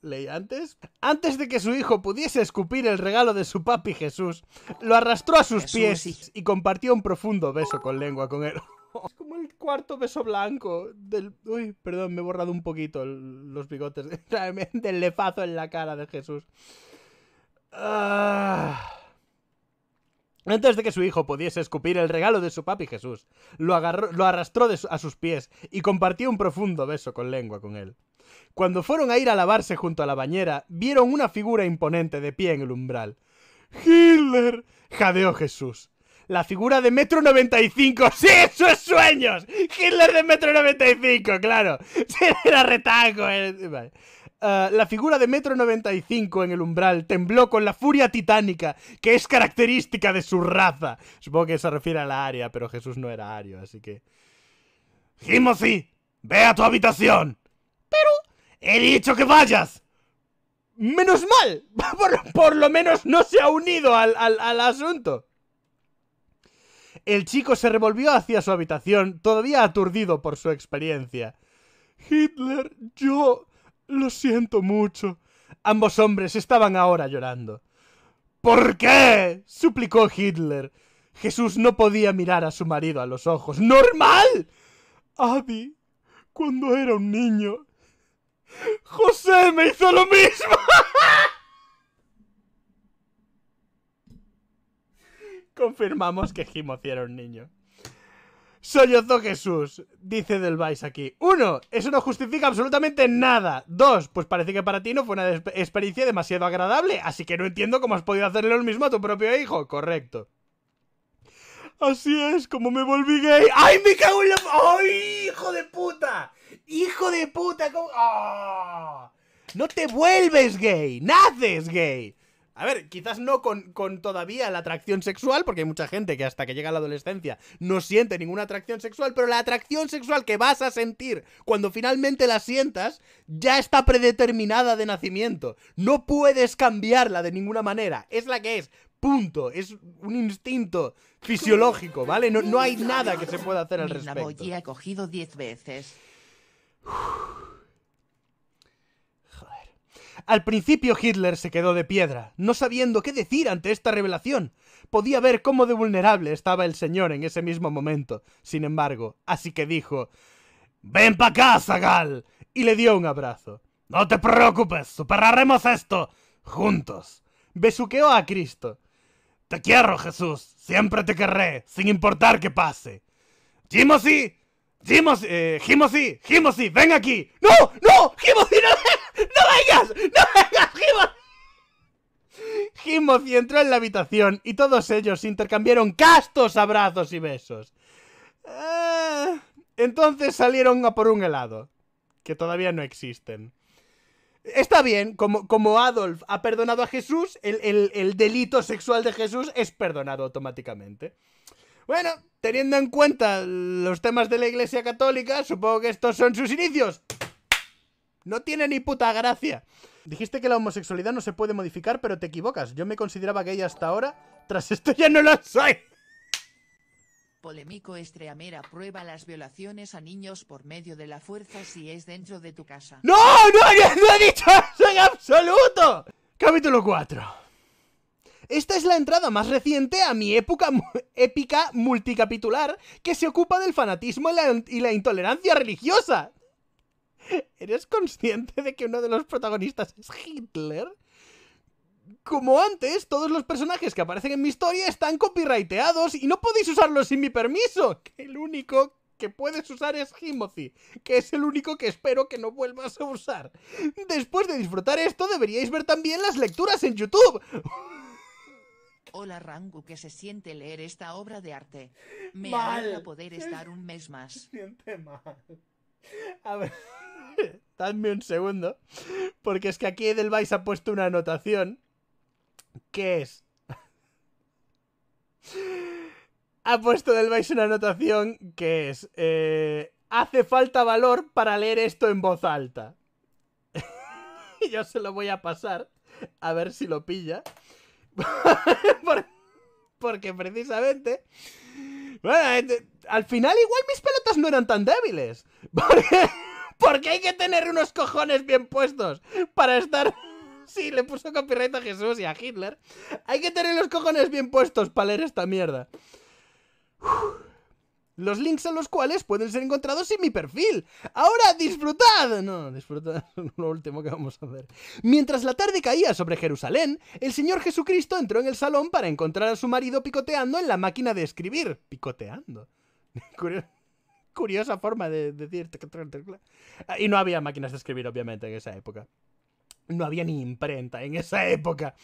leí antes. Antes de que su hijo pudiese escupir el regalo de su papi Jesús, lo arrastró a sus pies y compartió un profundo beso con lengua con él. Es como el cuarto beso blanco del... Uy, perdón, me he borrado un poquito los bigotes <laughs> Realmente, el lefazo en la cara de Jesús. Ah. Antes de que su hijo pudiese escupir el regalo de su papi Jesús, lo, agarró, lo arrastró a sus pies y compartió un profundo beso con lengua con él. Cuando fueron a ir a lavarse junto a la bañera, vieron una figura imponente de pie en el umbral. ¡Hitler! jadeó Jesús la figura de Metro 95. <laughs> ¡Sí! eso es sueños! Hitler de Metro 95, claro. <laughs> era retaco. Eh. Vale. Eh, la figura de metro 95 en el umbral tembló con la furia titánica que es característica de su raza. Supongo que se refiere a la área, pero Jesús no era ario, así que... ¡Himosi, ve a tu habitación. Pero... He dicho que vayas. Menos mal. <laughs> Por, lo menos no se ha unido al, al, al asunto. El chico se revolvió hacia su habitación, todavía aturdido por su experiencia. Hitler, yo... Lo siento mucho. Ambos hombres estaban ahora llorando. ¿Por qué? suplicó Hitler. Jesús no podía mirar a su marido a los ojos. ¡Normal! Adi, cuando era un niño, José me hizo lo mismo. <laughs> Confirmamos que Jimothy era un niño. Sollozo Jesús, dice Del aquí. Uno, eso no justifica absolutamente nada. Dos, pues parece que para ti no fue una experiencia demasiado agradable, así que no entiendo cómo has podido hacerle lo mismo a tu propio hijo. Correcto. Así es, como me volví gay. ¡Ay, me cago en la... ¡Ay, hijo de puta! ¡Hijo de puta! ¡Ah! No te vuelves gay, naces gay. A ver, quizás no con, todavía la atracción sexual, porque hay mucha gente que hasta que llega a la adolescencia no siente ninguna atracción sexual, pero la atracción sexual que vas a sentir cuando finalmente la sientas ya está predeterminada de nacimiento. No puedes cambiarla de ninguna manera. Es la que es. Punto. Es un instinto fisiológico, ¿vale? No, hay nada que se pueda hacer al respecto. La he cogido diez veces. <sighs> <sighs> Al principio Hitler se quedó de piedra, no sabiendo qué decir ante esta revelación. Podía ver cómo de vulnerable estaba el señor en ese mismo momento, sin embargo, así que dijo Ven pa' casa, Gal! y le dio un abrazo. No te preocupes, superaremos esto juntos. Besuqueó a Cristo. Te quiero, Jesús. Siempre te querré, sin importar qué pase. ¡Jimosi! ¡Jimosi! eh, Jimosy, ven aquí. ¡No! ¡No! ¡Jimosy, no no no ¡No vengas! ¡No vengas, Himoth! Himoth entró en la habitación y todos ellos intercambiaron castos abrazos y besos. Ah, entonces salieron a por un helado, que todavía no existen. Está bien, como, como Adolf ha perdonado a Jesús, el, el delito sexual de Jesús es perdonado automáticamente. Bueno, teniendo en cuenta los temas de la Iglesia Católica, supongo que estos son sus inicios. No tiene ni puta gracia. Dijiste que la homosexualidad no se puede modificar, pero te equivocas. Yo me consideraba gay hasta ahora. Tras esto ya no lo soy. Polémico Estreamera prueba las violaciones a niños por medio de la fuerza si es dentro de tu casa. ¡No! ¡No! <laughs> ¡No he dicho eso en absoluto! Capítulo 4. Esta es la entrada más reciente a mi época épica multicapitular que se ocupa del fanatismo y la intolerancia religiosa. <laughs> ¿Eres consciente de que uno de los protagonistas es Hitler? Como antes, todos los personajes que aparecen en mi historia están copyrighteados y no podéis usarlos sin mi permiso. El único que puedes usar es Himothy, que es el único que espero que no vuelvas a usar. Después de disfrutar esto, deberíais ver también las lecturas en YouTube. Hola Rangu, que se siente leer esta obra de arte. Me mal. poder estar un mes más. siente mal. A ver. <laughs> Dadme un segundo. Porque es que aquí Edelweiss ha puesto una anotación. Que es. <laughs> ha puesto Edelweiss una anotación que es. Eh, hace falta valor para leer esto en voz alta. <laughs> y yo se lo voy a pasar. A ver si lo pilla. Porque precisamente. Bueno, eh, al final igual mis pelotas no eran tan débiles. Porque. Porque hay que tener unos cojones bien puestos para estar... <laughs> Sí, le puso copyright a Jesús y a Hitler. Hay que tener los cojones bien puestos para leer esta mierda. Los links a los cuales pueden ser encontrados en mi perfil. Ahora disfrutad. No, disfrutad <laughs> lo último que vamos a ver. Mientras la tarde caía sobre Jerusalén, el Señor Jesucristo entró en el salón para encontrar a su marido picoteando en la máquina de escribir. Picoteando. <laughs> Curioso curiosa forma de, decirte. decir. Ah, y no había máquinas de escribir, obviamente, en esa época. No había ni imprenta en esa época.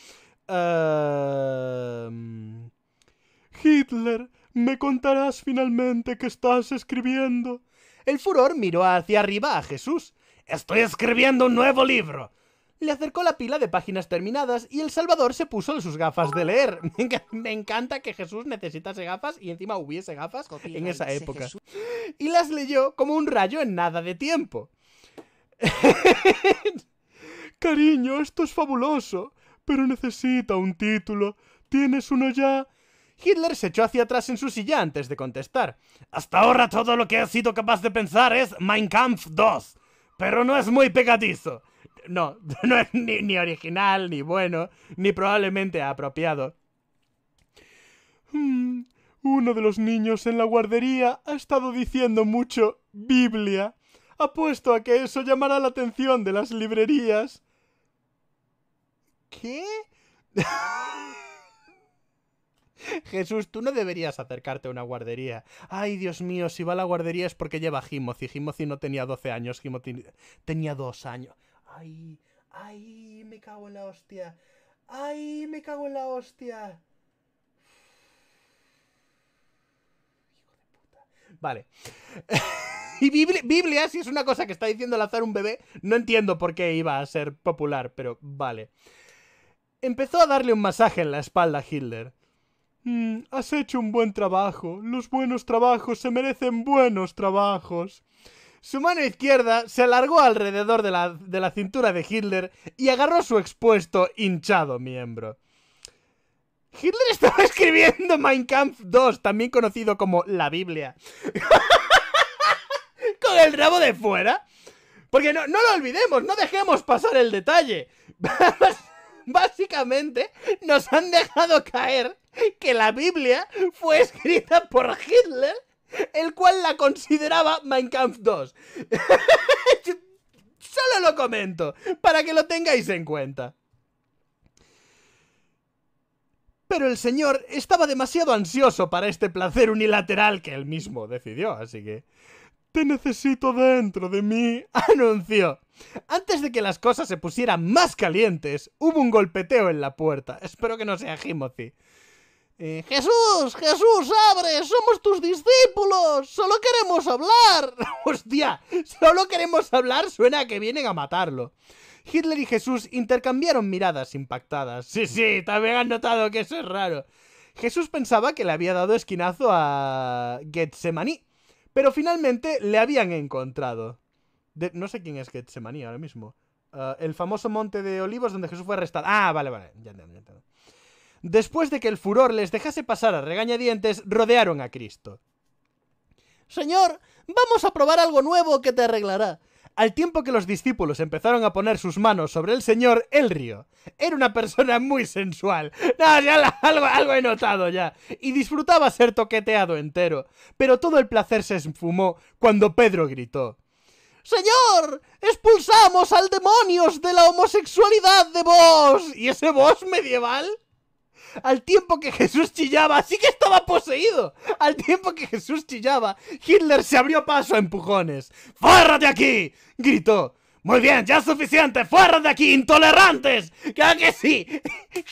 Hitler, me contarás finalmente que estás escribiendo. El furor miró hacia arriba a Jesús. Estoy escribiendo un nuevo libro le acercó la pila de páginas terminadas y el Salvador se puso sus gafas de leer. <laughs> Me encanta que Jesús necesitase gafas y encima hubiese gafas en esa época. Y las leyó como un rayo en nada de tiempo. <laughs> Cariño, esto es fabuloso, pero necesita un título. ¿Tienes uno ya? Hitler se echó hacia atrás en su silla antes de contestar. Hasta ahora todo lo que he sido capaz de pensar es Mein Kampf 2, pero no es muy pegadizo. No, <laughs> no es ni, original, ni bueno, ni probablemente apropiado. Hmm, uno de los niños en la guardería ha estado diciendo mucho Biblia. Apuesto a que eso llamará la atención de las librerías. ¿Qué? <laughs> Jesús, tú no deberías acercarte a una guardería. Ay, Dios mío, si va a la guardería es porque lleva Gimozi. si no tenía 12 años, Gimozi tenía 2 años. ¡Ay! ¡Ay! ¡Me cago en la hostia! ¡Ay! ¡Me cago en la hostia! <sighs> Vale. <laughs> y Biblia, si es una cosa que está diciendo al azar un bebé, no entiendo por qué iba a ser popular, pero vale. Empezó a darle un masaje en la espalda a Hitler. Mm, has hecho un buen trabajo. Los buenos trabajos se merecen buenos trabajos. Su mano izquierda se alargó alrededor de la, cintura de Hitler y agarró su expuesto, hinchado miembro. Hitler estaba <laughs> escribiendo Mein Kampf 2, también conocido como la Biblia. <laughs> Con el rabo de fuera. Porque no, no lo olvidemos, no dejemos pasar el detalle. <laughs> Básicamente nos han dejado caer que la Biblia fue escrita por Hitler el cual la consideraba Minecraft 2. <laughs> Solo lo comento, para que lo tengáis en cuenta. Pero el señor estaba demasiado ansioso para este placer unilateral que él mismo decidió, así que... Te necesito dentro de mí, <laughs> anunció. Antes de que las cosas se pusieran más calientes, hubo un golpeteo en la puerta. Espero que no sea Jimothy. Eh, Jesús, Jesús, abre, somos tus discípulos, solo queremos hablar. <laughs> Hostia, solo queremos hablar, suena que vienen a matarlo. Hitler y Jesús intercambiaron miradas impactadas. Sí, sí, también han notado que eso es raro. Jesús pensaba que le había dado esquinazo a Getsemaní, pero finalmente le habían encontrado. No sé quién es Getsemaní ahora mismo. Ah, el famoso monte de olivos donde Jesús fue arrestado. Ah, vale, vale, ya entiendo, ya entiendo después de que el furor les dejase pasar a regañadientes, rodearon a Cristo. Señor, vamos a probar algo nuevo que te arreglará. Al tiempo que los discípulos empezaron a poner sus manos sobre el señor, él río Era una persona muy sensual. No, ya algo, algo he notado ya. Y disfrutaba ser toqueteado entero. Pero todo el placer se esfumó cuando Pedro gritó. Señor, expulsamos al demonios de la homosexualidad de vos. ¿Y ese vos medieval? Al tiempo que Jesús chillaba, sí que estaba poseído. Al tiempo que Jesús chillaba, Hitler se abrió paso a empujones. de aquí! gritó. Muy bien, ya es suficiente, fuera de aquí, intolerantes. Claro que sí. <laughs>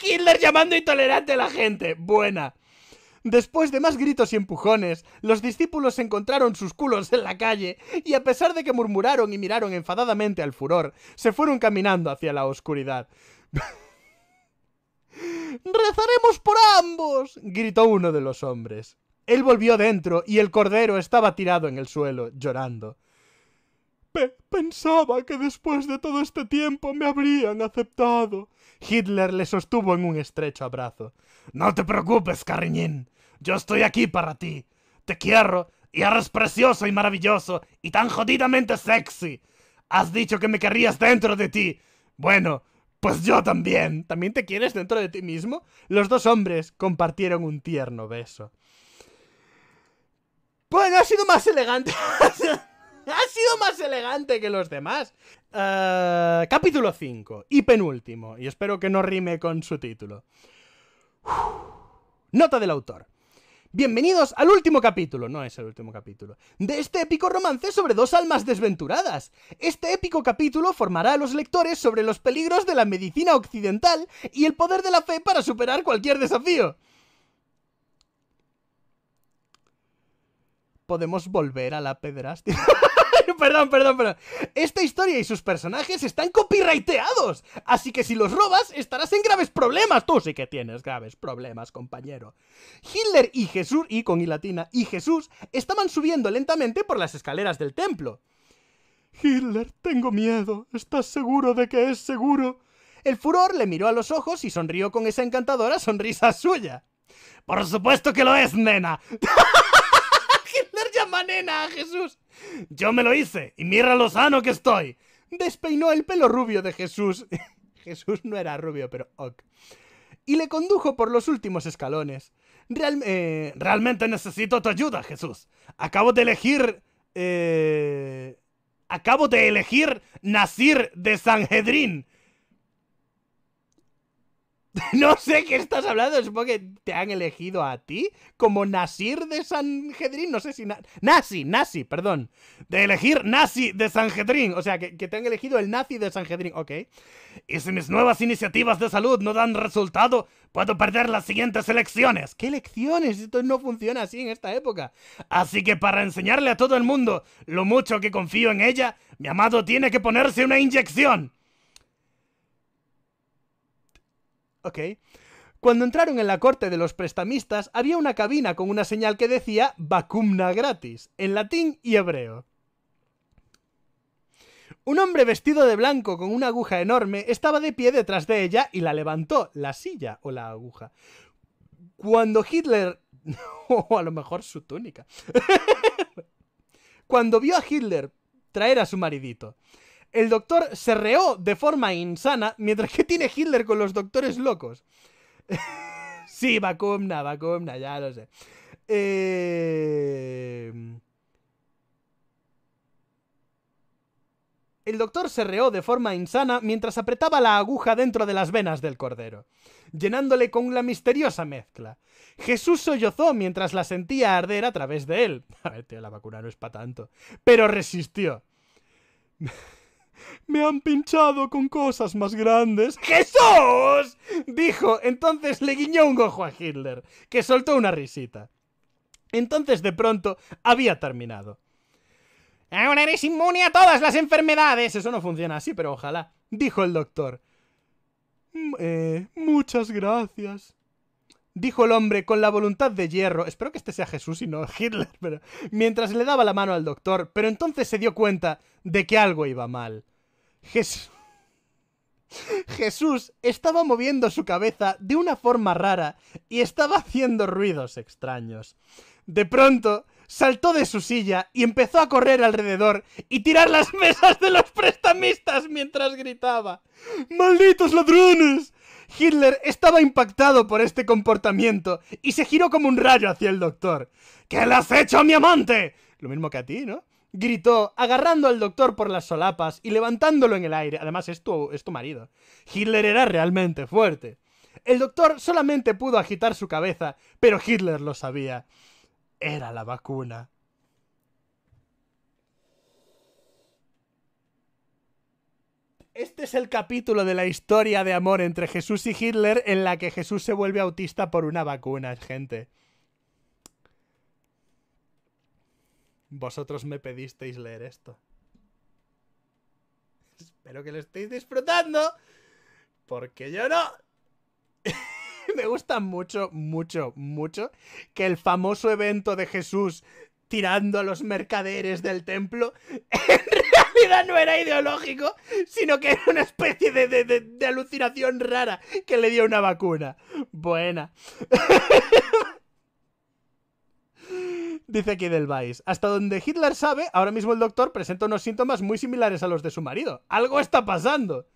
Hitler llamando intolerante a la gente. Buena. Después de más gritos y empujones, los discípulos encontraron sus culos en la calle y a pesar de que murmuraron y miraron enfadadamente al furor, se fueron caminando hacia la oscuridad. ¡Rezaremos por ambos! gritó uno de los hombres. Él volvió dentro y el cordero estaba tirado en el suelo, llorando. pensaba que después de todo este tiempo me habrían aceptado. Hitler le sostuvo en un estrecho abrazo. No te preocupes, cariñín. Yo estoy aquí para ti. Te quiero y eres precioso y maravilloso y tan jodidamente sexy. Has dicho que me querrías dentro de ti. Bueno, pues yo también. ¿También te quieres dentro de ti mismo? Los dos hombres compartieron un tierno beso. Bueno, ha sido más elegante. <laughs> ha sido más elegante que los demás. Eh, capítulo 5 y penúltimo. Y espero que no rime con su título. Nota del autor. Bienvenidos al último capítulo, no es el último capítulo, de este épico romance sobre dos almas desventuradas. Este épico capítulo formará a los lectores sobre los peligros de la medicina occidental y el poder de la fe para superar cualquier desafío. Podemos volver a la pedrastia. <laughs> <laughs> perdón, perdón, perdón. Esta historia y sus personajes están copyrighteados. Así que si los robas, estarás en graves problemas. Tú sí que tienes graves problemas, compañero. Hitler y Jesús, y con y latina, y Jesús, estaban subiendo lentamente por las escaleras del templo. Hitler, tengo miedo. ¿Estás seguro de que es seguro? El furor le miró a los ojos y sonrió con esa encantadora sonrisa <laughs> suya. Por supuesto que lo es, nena. <laughs> Hitler llama nena a Jesús. Yo me lo hice, y mira lo sano que estoy. Despeinó el pelo rubio de Jesús. <laughs> Jesús no era rubio, pero ok. Y le condujo por los últimos escalones. Eh, realmente necesito tu ayuda, Jesús. Acabo de elegir... Eh, acabo de elegir Nacir de Sanhedrin <laughs> No sé qué estás hablando, supongo que te han elegido a ti como Nasir de Sanhedrin. no sé si... nazi, nazi, perdón. De elegir nazi de Sanhedrin. o sea, que, que, te han elegido el nazi de Sanhedrin. ok. Y si mis nuevas iniciativas de salud no dan resultado, puedo perder las siguientes elecciones. ¿Qué elecciones? Esto no funciona así en esta época. Así que para enseñarle a todo el mundo lo mucho que confío en ella, mi amado tiene que ponerse una inyección. Ok. Cuando entraron en la corte de los prestamistas, había una cabina con una señal que decía vacumna gratis, en latín y hebreo. Un hombre vestido de blanco con una aguja enorme estaba de pie detrás de ella y la levantó, la silla o la aguja. Cuando Hitler... <laughs> o a lo mejor su túnica. <laughs> Cuando vio a Hitler traer a su maridito, el doctor se reó de forma insana, mientras que tiene Hitler con los doctores locos. <laughs> sí, vacumna, vacumna, ya lo sé. Eh, el doctor se reó de forma insana mientras apretaba la aguja dentro de las venas del cordero, llenándole con la misteriosa mezcla. Jesús sollozó mientras la sentía arder a través de él. <laughs> A ver, tío, la vacuna no es para tanto. Pero resistió. <laughs> Me han pinchado con cosas más grandes. ¡Jesús! Dijo, entonces le guiñó un ojo a Hitler, que soltó una risita. Entonces de pronto había terminado. Ahora eres inmune a todas las enfermedades. Eso no funciona así, pero ojalá, dijo el doctor. Mm, eh, muchas gracias. Dijo el hombre con la voluntad de hierro. Espero que este sea Jesús y no Hitler, Mientras le daba la mano al doctor, pero entonces se dio cuenta de que algo iba mal. Jesús... estaba moviendo su cabeza de una forma rara y estaba haciendo ruidos extraños. De pronto, saltó de su silla y empezó a correr alrededor y tirar las <laughs> mesas de los prestamistas mientras gritaba. ¡Malditos ladrones! Hitler estaba impactado por este comportamiento y se giró como un rayo hacia el doctor. ¿Qué le has hecho a mi amante? Lo mismo que a ti, ¿no? gritó, agarrando al doctor por las solapas y levantándolo en el aire. Además, es tu, tu marido. Hitler era realmente fuerte. El doctor solamente pudo agitar su cabeza, pero Hitler lo sabía. Era la vacuna. Este es el capítulo de la historia de amor entre Jesús y Hitler en la que Jesús se vuelve autista por una vacuna, gente. Vosotros me pedisteis leer esto. <laughs> Espero que lo estéis disfrutando. Porque yo no. <laughs> me gusta mucho, mucho, mucho que el famoso evento de Jesús tirando a los mercaderes del templo <laughs> en realidad no era ideológico, sino que era una especie de, de, de, alucinación rara que le dio una vacuna. Buena. Dice aquí del Vice. Hasta donde Hitler sabe, ahora mismo el doctor presenta unos síntomas muy similares a los de su marido. Algo está pasando.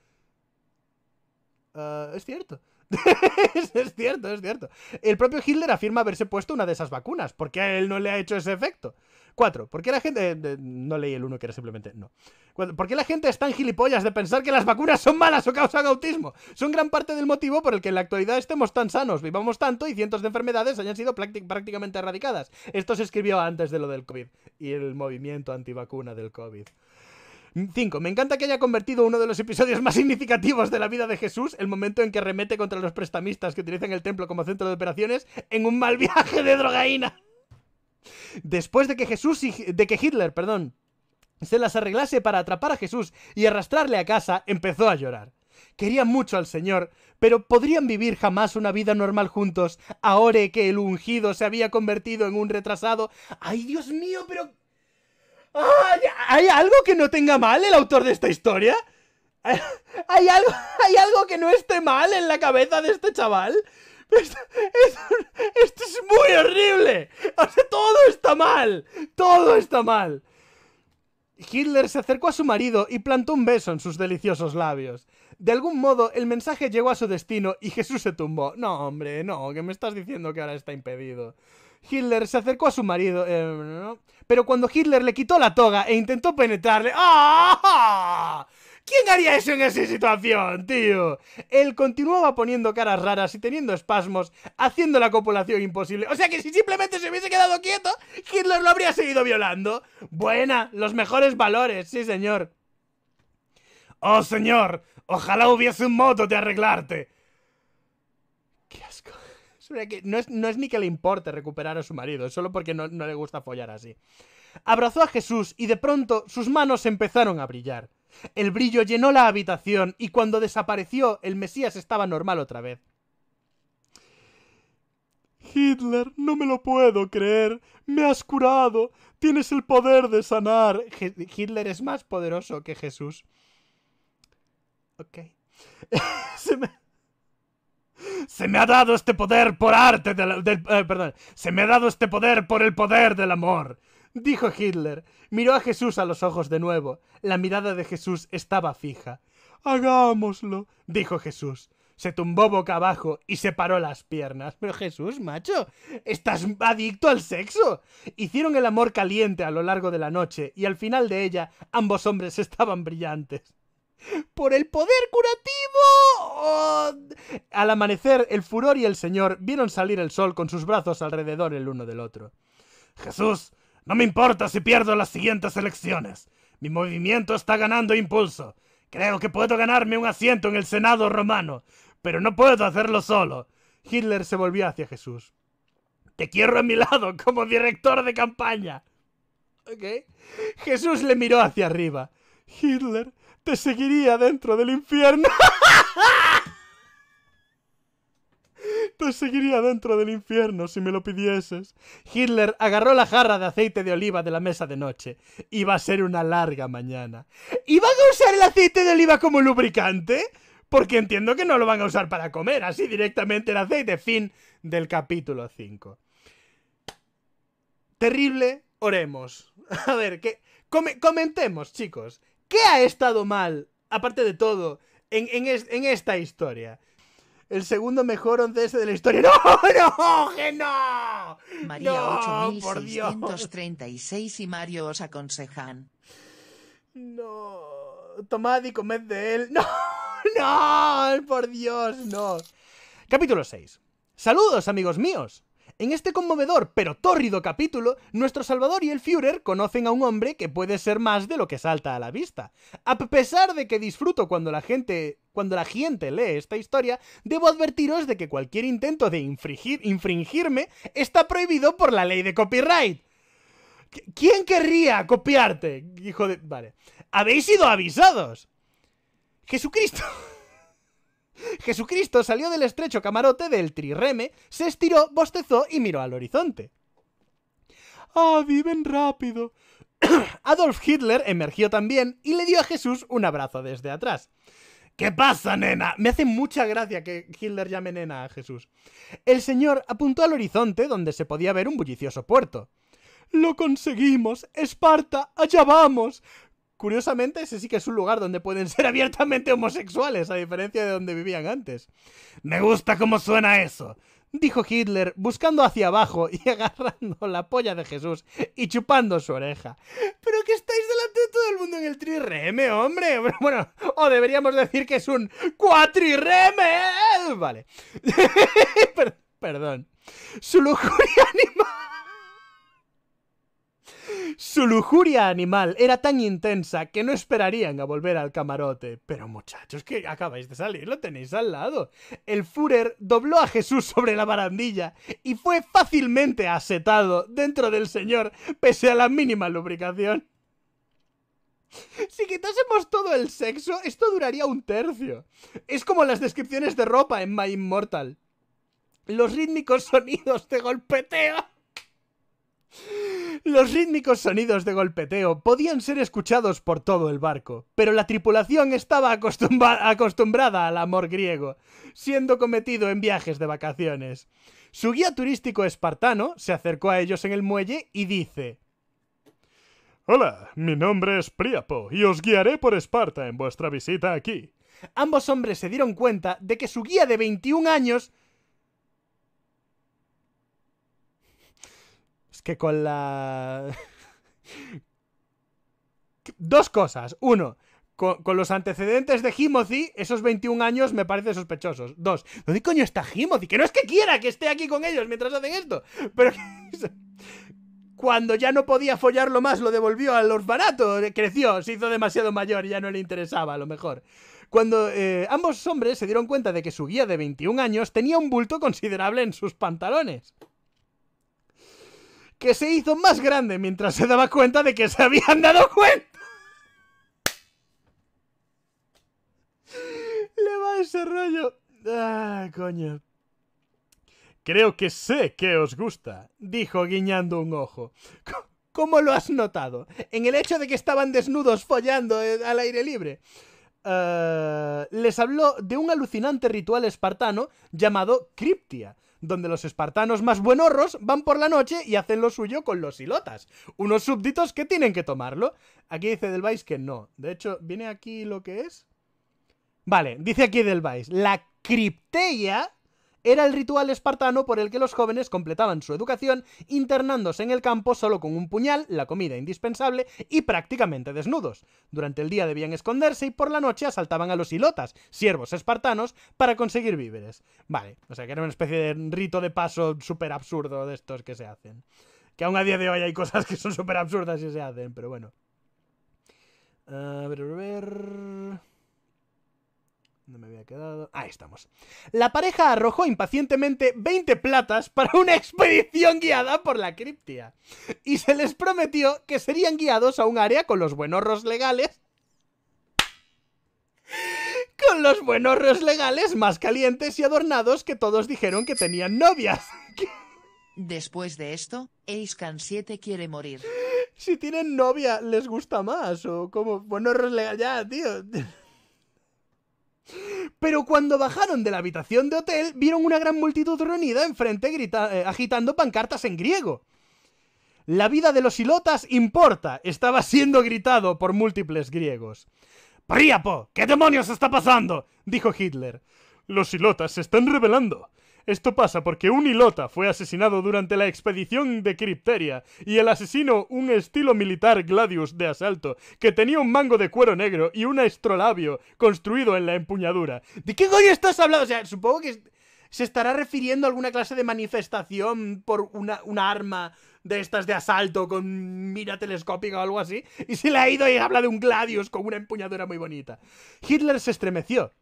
Eh, es cierto. <laughs> es, cierto, es cierto. El propio Hitler afirma haberse puesto una de esas vacunas. porque a él no le ha hecho ese efecto? 4. ¿por qué la gente... Eh, no leí el uno que era simplemente no. ¿Por qué la gente está en gilipollas de pensar que las vacunas son malas o causan autismo? Son gran parte del motivo por el que en la actualidad estemos tan sanos, vivamos tanto y cientos de enfermedades hayan sido prácticamente erradicadas. Esto se escribió antes de lo del COVID y el movimiento antivacuna del COVID. 5. Me encanta que haya convertido uno de los episodios más significativos de la vida de Jesús, el momento en que remete contra los prestamistas que utilizan el templo como centro de operaciones, en un mal viaje de drogaína. Después de que Jesús de que Hitler, perdón, se las arreglase para atrapar a Jesús y arrastrarle a casa, empezó a llorar. Quería mucho al Señor, pero ¿podrían vivir jamás una vida normal juntos, ahora que el ungido se había convertido en un retrasado? ¡Ay, Dios mío, pero... ¿Hay algo que no tenga mal el autor de esta historia? ¿Hay algo, ¿Hay algo que no esté mal en la cabeza de este chaval? Esto, es muy horrible. todo está mal. Todo está mal. Hitler se acercó a su marido y plantó un beso en sus deliciosos labios. De algún modo, el mensaje llegó a su destino y Jesús se tumbó. No, hombre, no, que me estás diciendo que ahora está impedido. Hitler se acercó a su marido, eh, pero cuando Hitler le quitó la toga e intentó penetrarle... ¡Ah! ¿Quién haría eso en esa situación, tío? Él continuaba poniendo caras raras y teniendo espasmos, haciendo la copulación imposible. O sea que si simplemente se hubiese quedado quieto, Hitler lo habría seguido violando. Buena, los mejores valores, sí señor. Oh señor, ojalá hubiese un modo de arreglarte. Qué asco. No es, no es, ni que le importe recuperar a su marido, es solo porque no le gusta follar así. Abrazó a Jesús y de pronto sus manos empezaron a brillar. El brillo llenó la habitación y cuando desapareció el Mesías estaba normal otra vez. Hitler, no me lo puedo creer. Me has curado. Tienes el poder de sanar. Hitler es más poderoso que Jesús. Ok. <laughs> se, me... ha dado este poder por arte del... Eh, perdón. Se me ha dado este poder por el poder del amor dijo Hitler. Miró a Jesús a los ojos de nuevo. La mirada de Jesús estaba fija. Hagámoslo, dijo Jesús. Se tumbó boca abajo y se paró las piernas. Pero Jesús, macho, estás adicto al sexo. Hicieron el amor caliente a lo largo de la noche y al final de ella ambos hombres estaban brillantes. ¡Por el poder curativo! ¡Oh! Al amanecer, el furor y el señor vieron salir el sol con sus brazos alrededor el uno del otro. Jesús no me importa si pierdo las siguientes elecciones. Mi movimiento está ganando impulso. Creo que puedo ganarme un asiento en el Senado romano, pero no puedo hacerlo solo. Hitler se volvió hacia Jesús. Te quiero a mi lado como director de campaña. ¿Ok? Jesús le miró hacia arriba. Hitler te seguiría dentro del infierno. <laughs> Te seguiría dentro del infierno si me lo pidieses. Hitler agarró la jarra de aceite de oliva de la mesa de noche. Iba a ser una larga mañana. ¿Y van a usar el aceite de oliva como lubricante? Porque entiendo que no lo van a usar para comer, así directamente el aceite. Fin del capítulo 5. Terrible, oremos. <laughs> A ver, que comentemos, chicos. ¿Qué ha estado mal, aparte de todo, en, en, en esta historia? el segundo mejor 11 de la historia. <laughs> ¡No, no, que no! María 8636 y Mario os aconsejan. No, tomad y comed de él. <laughs> ¡No, no, por Dios, no! Capítulo 6. Saludos, amigos míos. En este conmovedor pero tórrido capítulo, nuestro Salvador y el Führer conocen a un hombre que puede ser más de lo que salta a la vista. A pesar de que disfruto cuando la gente cuando la gente lee esta historia, debo advertiros de que cualquier intento de infringir, infringirme está prohibido por la ley de copyright. ¿Quién querría copiarte? Hijo de... Vale. Habéis sido avisados. Jesucristo. <laughs> Jesucristo salió del estrecho camarote del trireme, se estiró, bostezó y miró al horizonte. ¡Ah, viven rápido! <clears throat> Adolf Hitler emergió también y le dio a Jesús un abrazo desde atrás. ¿Qué pasa, nena? Me hace mucha gracia que Hitler llame nena a Jesús. El señor apuntó al horizonte donde se podía ver un bullicioso puerto. Lo conseguimos, Esparta, allá vamos. Curiosamente, ese sí que es un lugar donde pueden <laughs> ser abiertamente homosexuales, a diferencia de donde vivían antes. Me gusta cómo suena eso, dijo Hitler, buscando hacia abajo y <laughs> agarrando la polla de Jesús y chupando su oreja. Pero que estáis delante de todo el mundo en el trireme, hombre. <laughs> Bueno, o deberíamos decir que es un cuatrireme. Vale. Perdón. Su lujuria animal su lujuria animal era tan intensa que no esperarían a volver al camarote. Pero muchachos, que acabáis de salir, lo tenéis al lado. El Führer dobló a Jesús sobre la barandilla y fue fácilmente asetado dentro del señor pese a la mínima lubricación. Si quitásemos todo el sexo, esto duraría un tercio. Es como las descripciones de ropa en My Immortal. Los rítmicos <laughs> sonidos te golpeteo los rítmicos sonidos de golpeteo podían ser escuchados por todo el barco, pero la tripulación estaba acostumbrada al amor griego, siendo cometido en viajes de vacaciones. Su guía turístico espartano se acercó a ellos en el muelle y dice Hola, mi nombre es Priapo y os guiaré por Esparta en vuestra visita aquí. Ambos hombres se dieron cuenta de que su guía de 21 años que con la... <laughs> Dos cosas. Uno, con, los antecedentes de Himothy, esos 21 años me parecen sospechosos. Dos, ¿dónde coño está Himothy? Que no es que quiera que esté aquí con ellos mientras hacen esto, pero <laughs> cuando ya no podía follarlo más, lo devolvió a los orfanato, eh, creció, se hizo demasiado mayor y ya no le interesaba a lo mejor. Cuando eh, ambos hombres se dieron cuenta de que su guía de 21 años tenía un bulto considerable en sus pantalones que se hizo más grande mientras se daba cuenta de que se habían dado cuenta. Le va ese rollo. Ah, coño. Creo que sé que os gusta, dijo guiñando un ojo. ¿Cómo lo has notado? ¿En el hecho de que estaban desnudos follando eh, al aire libre? Ah, les habló de un alucinante ritual espartano llamado Criptia, donde los espartanos más buenorros van por la noche y hacen lo suyo con los silotas. unos súbditos que tienen que tomarlo. Aquí dice Del que no. De hecho, ¿viene aquí lo que es? Vale, dice aquí Del la cripteia era el ritual espartano por el que los jóvenes completaban su educación internándose en el campo solo con un puñal, la comida indispensable y prácticamente desnudos. Durante el día debían esconderse y por la noche asaltaban a los hilotas, siervos espartanos, para conseguir víveres. Vale, o sea que era una especie de rito de paso súper absurdo de estos que se hacen. Que aún a día de hoy hay cosas que son súper absurdas y se hacen, pero bueno. A ver, a ver. No me había quedado. Ahí estamos. La pareja arrojó impacientemente 20 platas para una <laughs> expedición guiada por la criptia. Y se les prometió que serían guiados a un área con los buenorros legales. Con los buenorros legales más calientes y adornados que todos dijeron que tenían novias. Después de esto, Can 7 quiere morir. Si tienen novia, les gusta más. O como buenorros legales. Ya, tío. Pero cuando bajaron de la habitación de hotel, vieron una gran multitud reunida enfrente eh, agitando pancartas en griego. La vida de los ilotas importa, estaba siendo gritado por múltiples griegos. Priapo, ¿qué demonios está pasando? dijo Hitler. Los ilotas se están rebelando. Esto pasa porque un hilota fue asesinado durante la expedición de Cripteria y el asesino, un estilo militar Gladius de asalto, que tenía un mango de cuero negro y un astrolabio construido en la empuñadura. ¿De qué coño estás hablando? O sea, supongo que se estará refiriendo a alguna clase de manifestación por una, una arma de estas de asalto con mira telescópica o algo así. Y se le ha ido y habla de un Gladius con una empuñadura muy bonita. Hitler se estremeció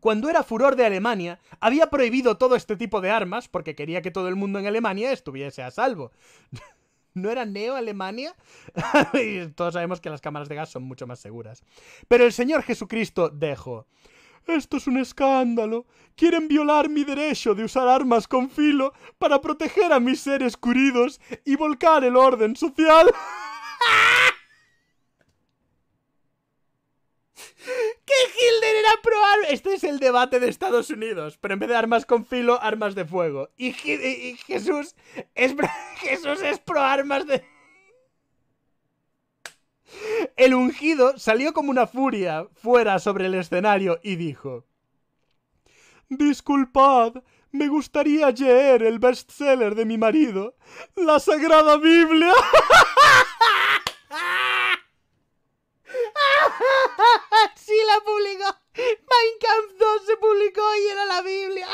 cuando era furor de Alemania, había prohibido todo este tipo de armas porque quería que todo el mundo en Alemania estuviese a salvo. <laughs> ¿No era Neo Alemania? <laughs> y todos sabemos que las cámaras de gas son mucho más seguras. Pero el Señor Jesucristo dijo: Esto es un escándalo. Quieren violar mi derecho de usar armas con filo para proteger a mis seres curidos y volcar el orden social. <laughs> Hilden era pro armas. Este es el debate de Estados Unidos, pero en vez de armas con filo, armas de fuego. Y, Jesús es <laughs> Jesús es pro armas de <laughs> El ungido salió como una furia fuera sobre el escenario y dijo: Disculpad, me gustaría leer el bestseller de mi marido, la Sagrada Biblia. <laughs> publicó. Mein 2 se publicó y era la Biblia.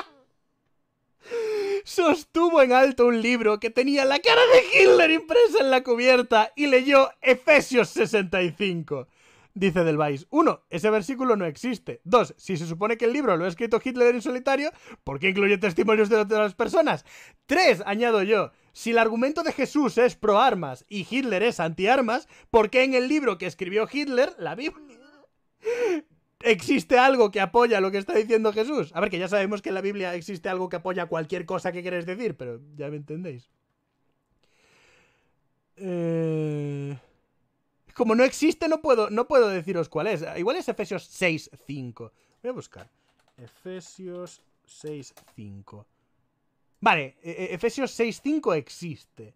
Sostuvo en alto un libro que tenía la cara de Hitler impresa en la cubierta y leyó Efesios 65. Dice Del Vice, 1. Ese versículo no existe. 2. Si se supone que el libro lo ha escrito Hitler en solitario, ¿por qué incluye testimonios de otras personas? 3. Añado yo, si el argumento de Jesús es pro armas y Hitler es anti armas, ¿por qué en el libro que escribió Hitler, la Biblia, existe algo que apoya lo que está diciendo Jesús. A ver, que ya sabemos que en la Biblia existe algo que apoya cualquier cosa que queréis decir, pero ya me entendéis. Eh, como no existe, no puedo, no puedo deciros cuál es. Ah, igual es Efesios 5. Voy a buscar. Efesios 5. Vale, e, e, Efesios 5 existe.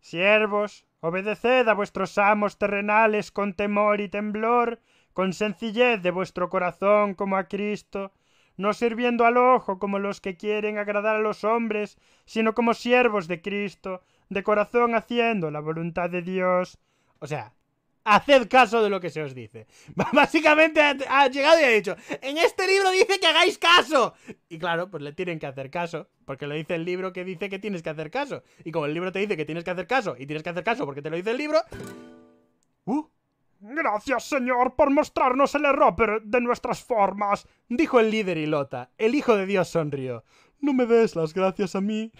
Siervos, obedeced a vuestros amos terrenales con temor y temblor con sencillez de vuestro corazón como a Cristo, no sirviendo al ojo como los que quieren agradar a los hombres, sino como siervos de Cristo, de corazón haciendo la voluntad de Dios. O sea, haced caso de lo que se os dice. <laughs> Básicamente ha, llegado y ha dicho, en este libro dice que hagáis caso. Y claro, pues le tienen que hacer caso, porque lo dice el libro que dice que tienes que hacer caso. Y como el libro te dice que tienes que hacer caso, y tienes que hacer caso porque te lo dice el libro... ¡Uh! Gracias, señor, por mostrarnos el error de nuestras formas, dijo el líder Lota. El hijo de Dios sonrió. No me des las gracias a mí.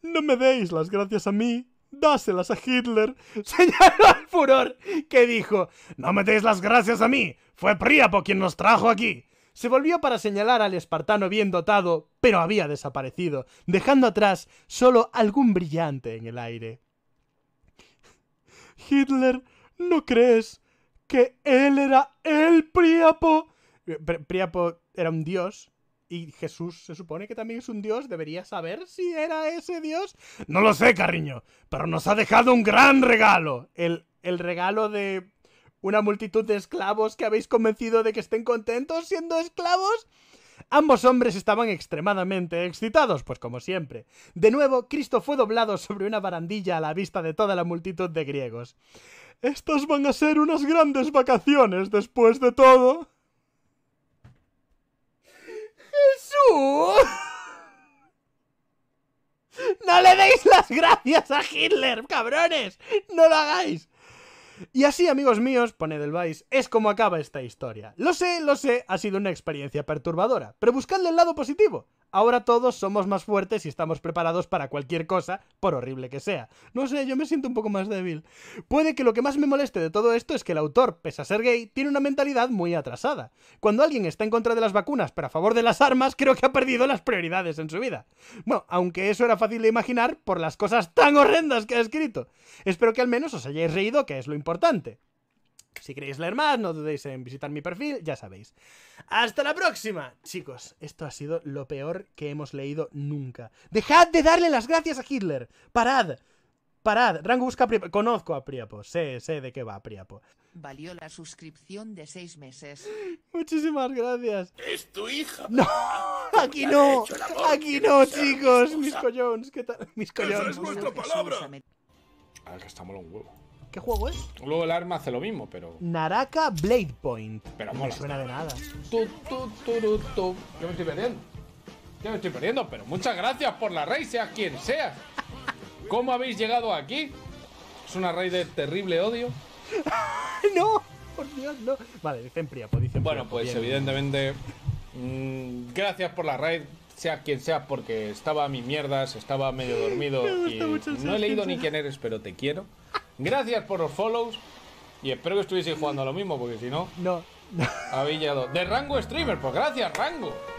No me deis las gracias a mí. Dáselas a Hitler. <laughs> Señaló al furor, que dijo: No me deis las gracias a mí. Fue Priapo quien nos trajo aquí. Se volvió para señalar al espartano bien dotado, pero había desaparecido, dejando atrás solo algún brillante en el aire. Hitler ¿No crees que él era el Priapo? Eh, Priapo era un dios. Y Jesús se supone que también es un dios. ¿Debería saber si era ese dios? No lo sé, cariño. Pero nos ha dejado un gran regalo. El, el regalo de una multitud de esclavos que habéis convencido de que estén contentos siendo esclavos. Ambos hombres estaban extremadamente excitados, pues como siempre. De nuevo, Cristo fue doblado sobre una barandilla a la vista de toda la multitud de griegos. Estas van a ser unas grandes vacaciones después de todo. ¡Jesús! ¡No le deis las gracias a Hitler, cabrones! ¡No lo hagáis! Y así, amigos míos, pone Del Vice, es como acaba esta historia. Lo sé, lo sé, ha sido una experiencia perturbadora, pero buscadle el lado positivo. Ahora todos somos más fuertes y estamos preparados para cualquier cosa, por horrible que sea. No sé, yo me siento un poco más débil. Puede que lo que más me moleste de todo esto es que el autor, pese a ser gay, tiene una mentalidad muy atrasada. Cuando alguien está en contra de las vacunas pero a favor de las armas, creo que ha perdido las prioridades en su vida. Bueno, aunque eso era fácil de imaginar por las cosas tan horrendas que ha escrito. Espero que al menos os hayáis reído, que es lo importante. Si queréis leer más, no dudéis en visitar mi perfil, ya sabéis. ¡Hasta la próxima! Chicos, esto ha sido lo peor que hemos leído nunca. ¡Dejad de darle las gracias a Hitler! ¡Parad! Parad, Rango busca Conozco a Priapo, sé, sé de qué va Priapo. Valió la suscripción de seis meses. Muchísimas gracias. Es tu hija. No, <laughs> aquí no, aquí no, chicos. Mis collones, ¿qué tal? Mis collones. es vuestra palabra. A ver, ah, que está malo un huevo. ¿Qué juego es? Luego el arma hace lo mismo, pero. Naraka Blade Point. Pero mola. No suena de nada. Yo me estoy perdiendo. Yo me estoy perdiendo, pero muchas gracias por la raid, sea quien sea. ¿Cómo habéis llegado aquí? Es una raid de terrible odio. <laughs> ¡No! Por Dios, no. Vale, dicen Priapo, pues dicen Bueno, pues evidentemente. Mm, gracias por la raid, sea quien sea, porque estaba a mis mierdas, estaba medio dormido <laughs> y no he leído ni quién eres, pero te quiero. Gracias por los follows. Y espero que estuvieseis jugando a lo mismo, porque si no. No. Habéis De Rango Streamer, pues gracias, Rango.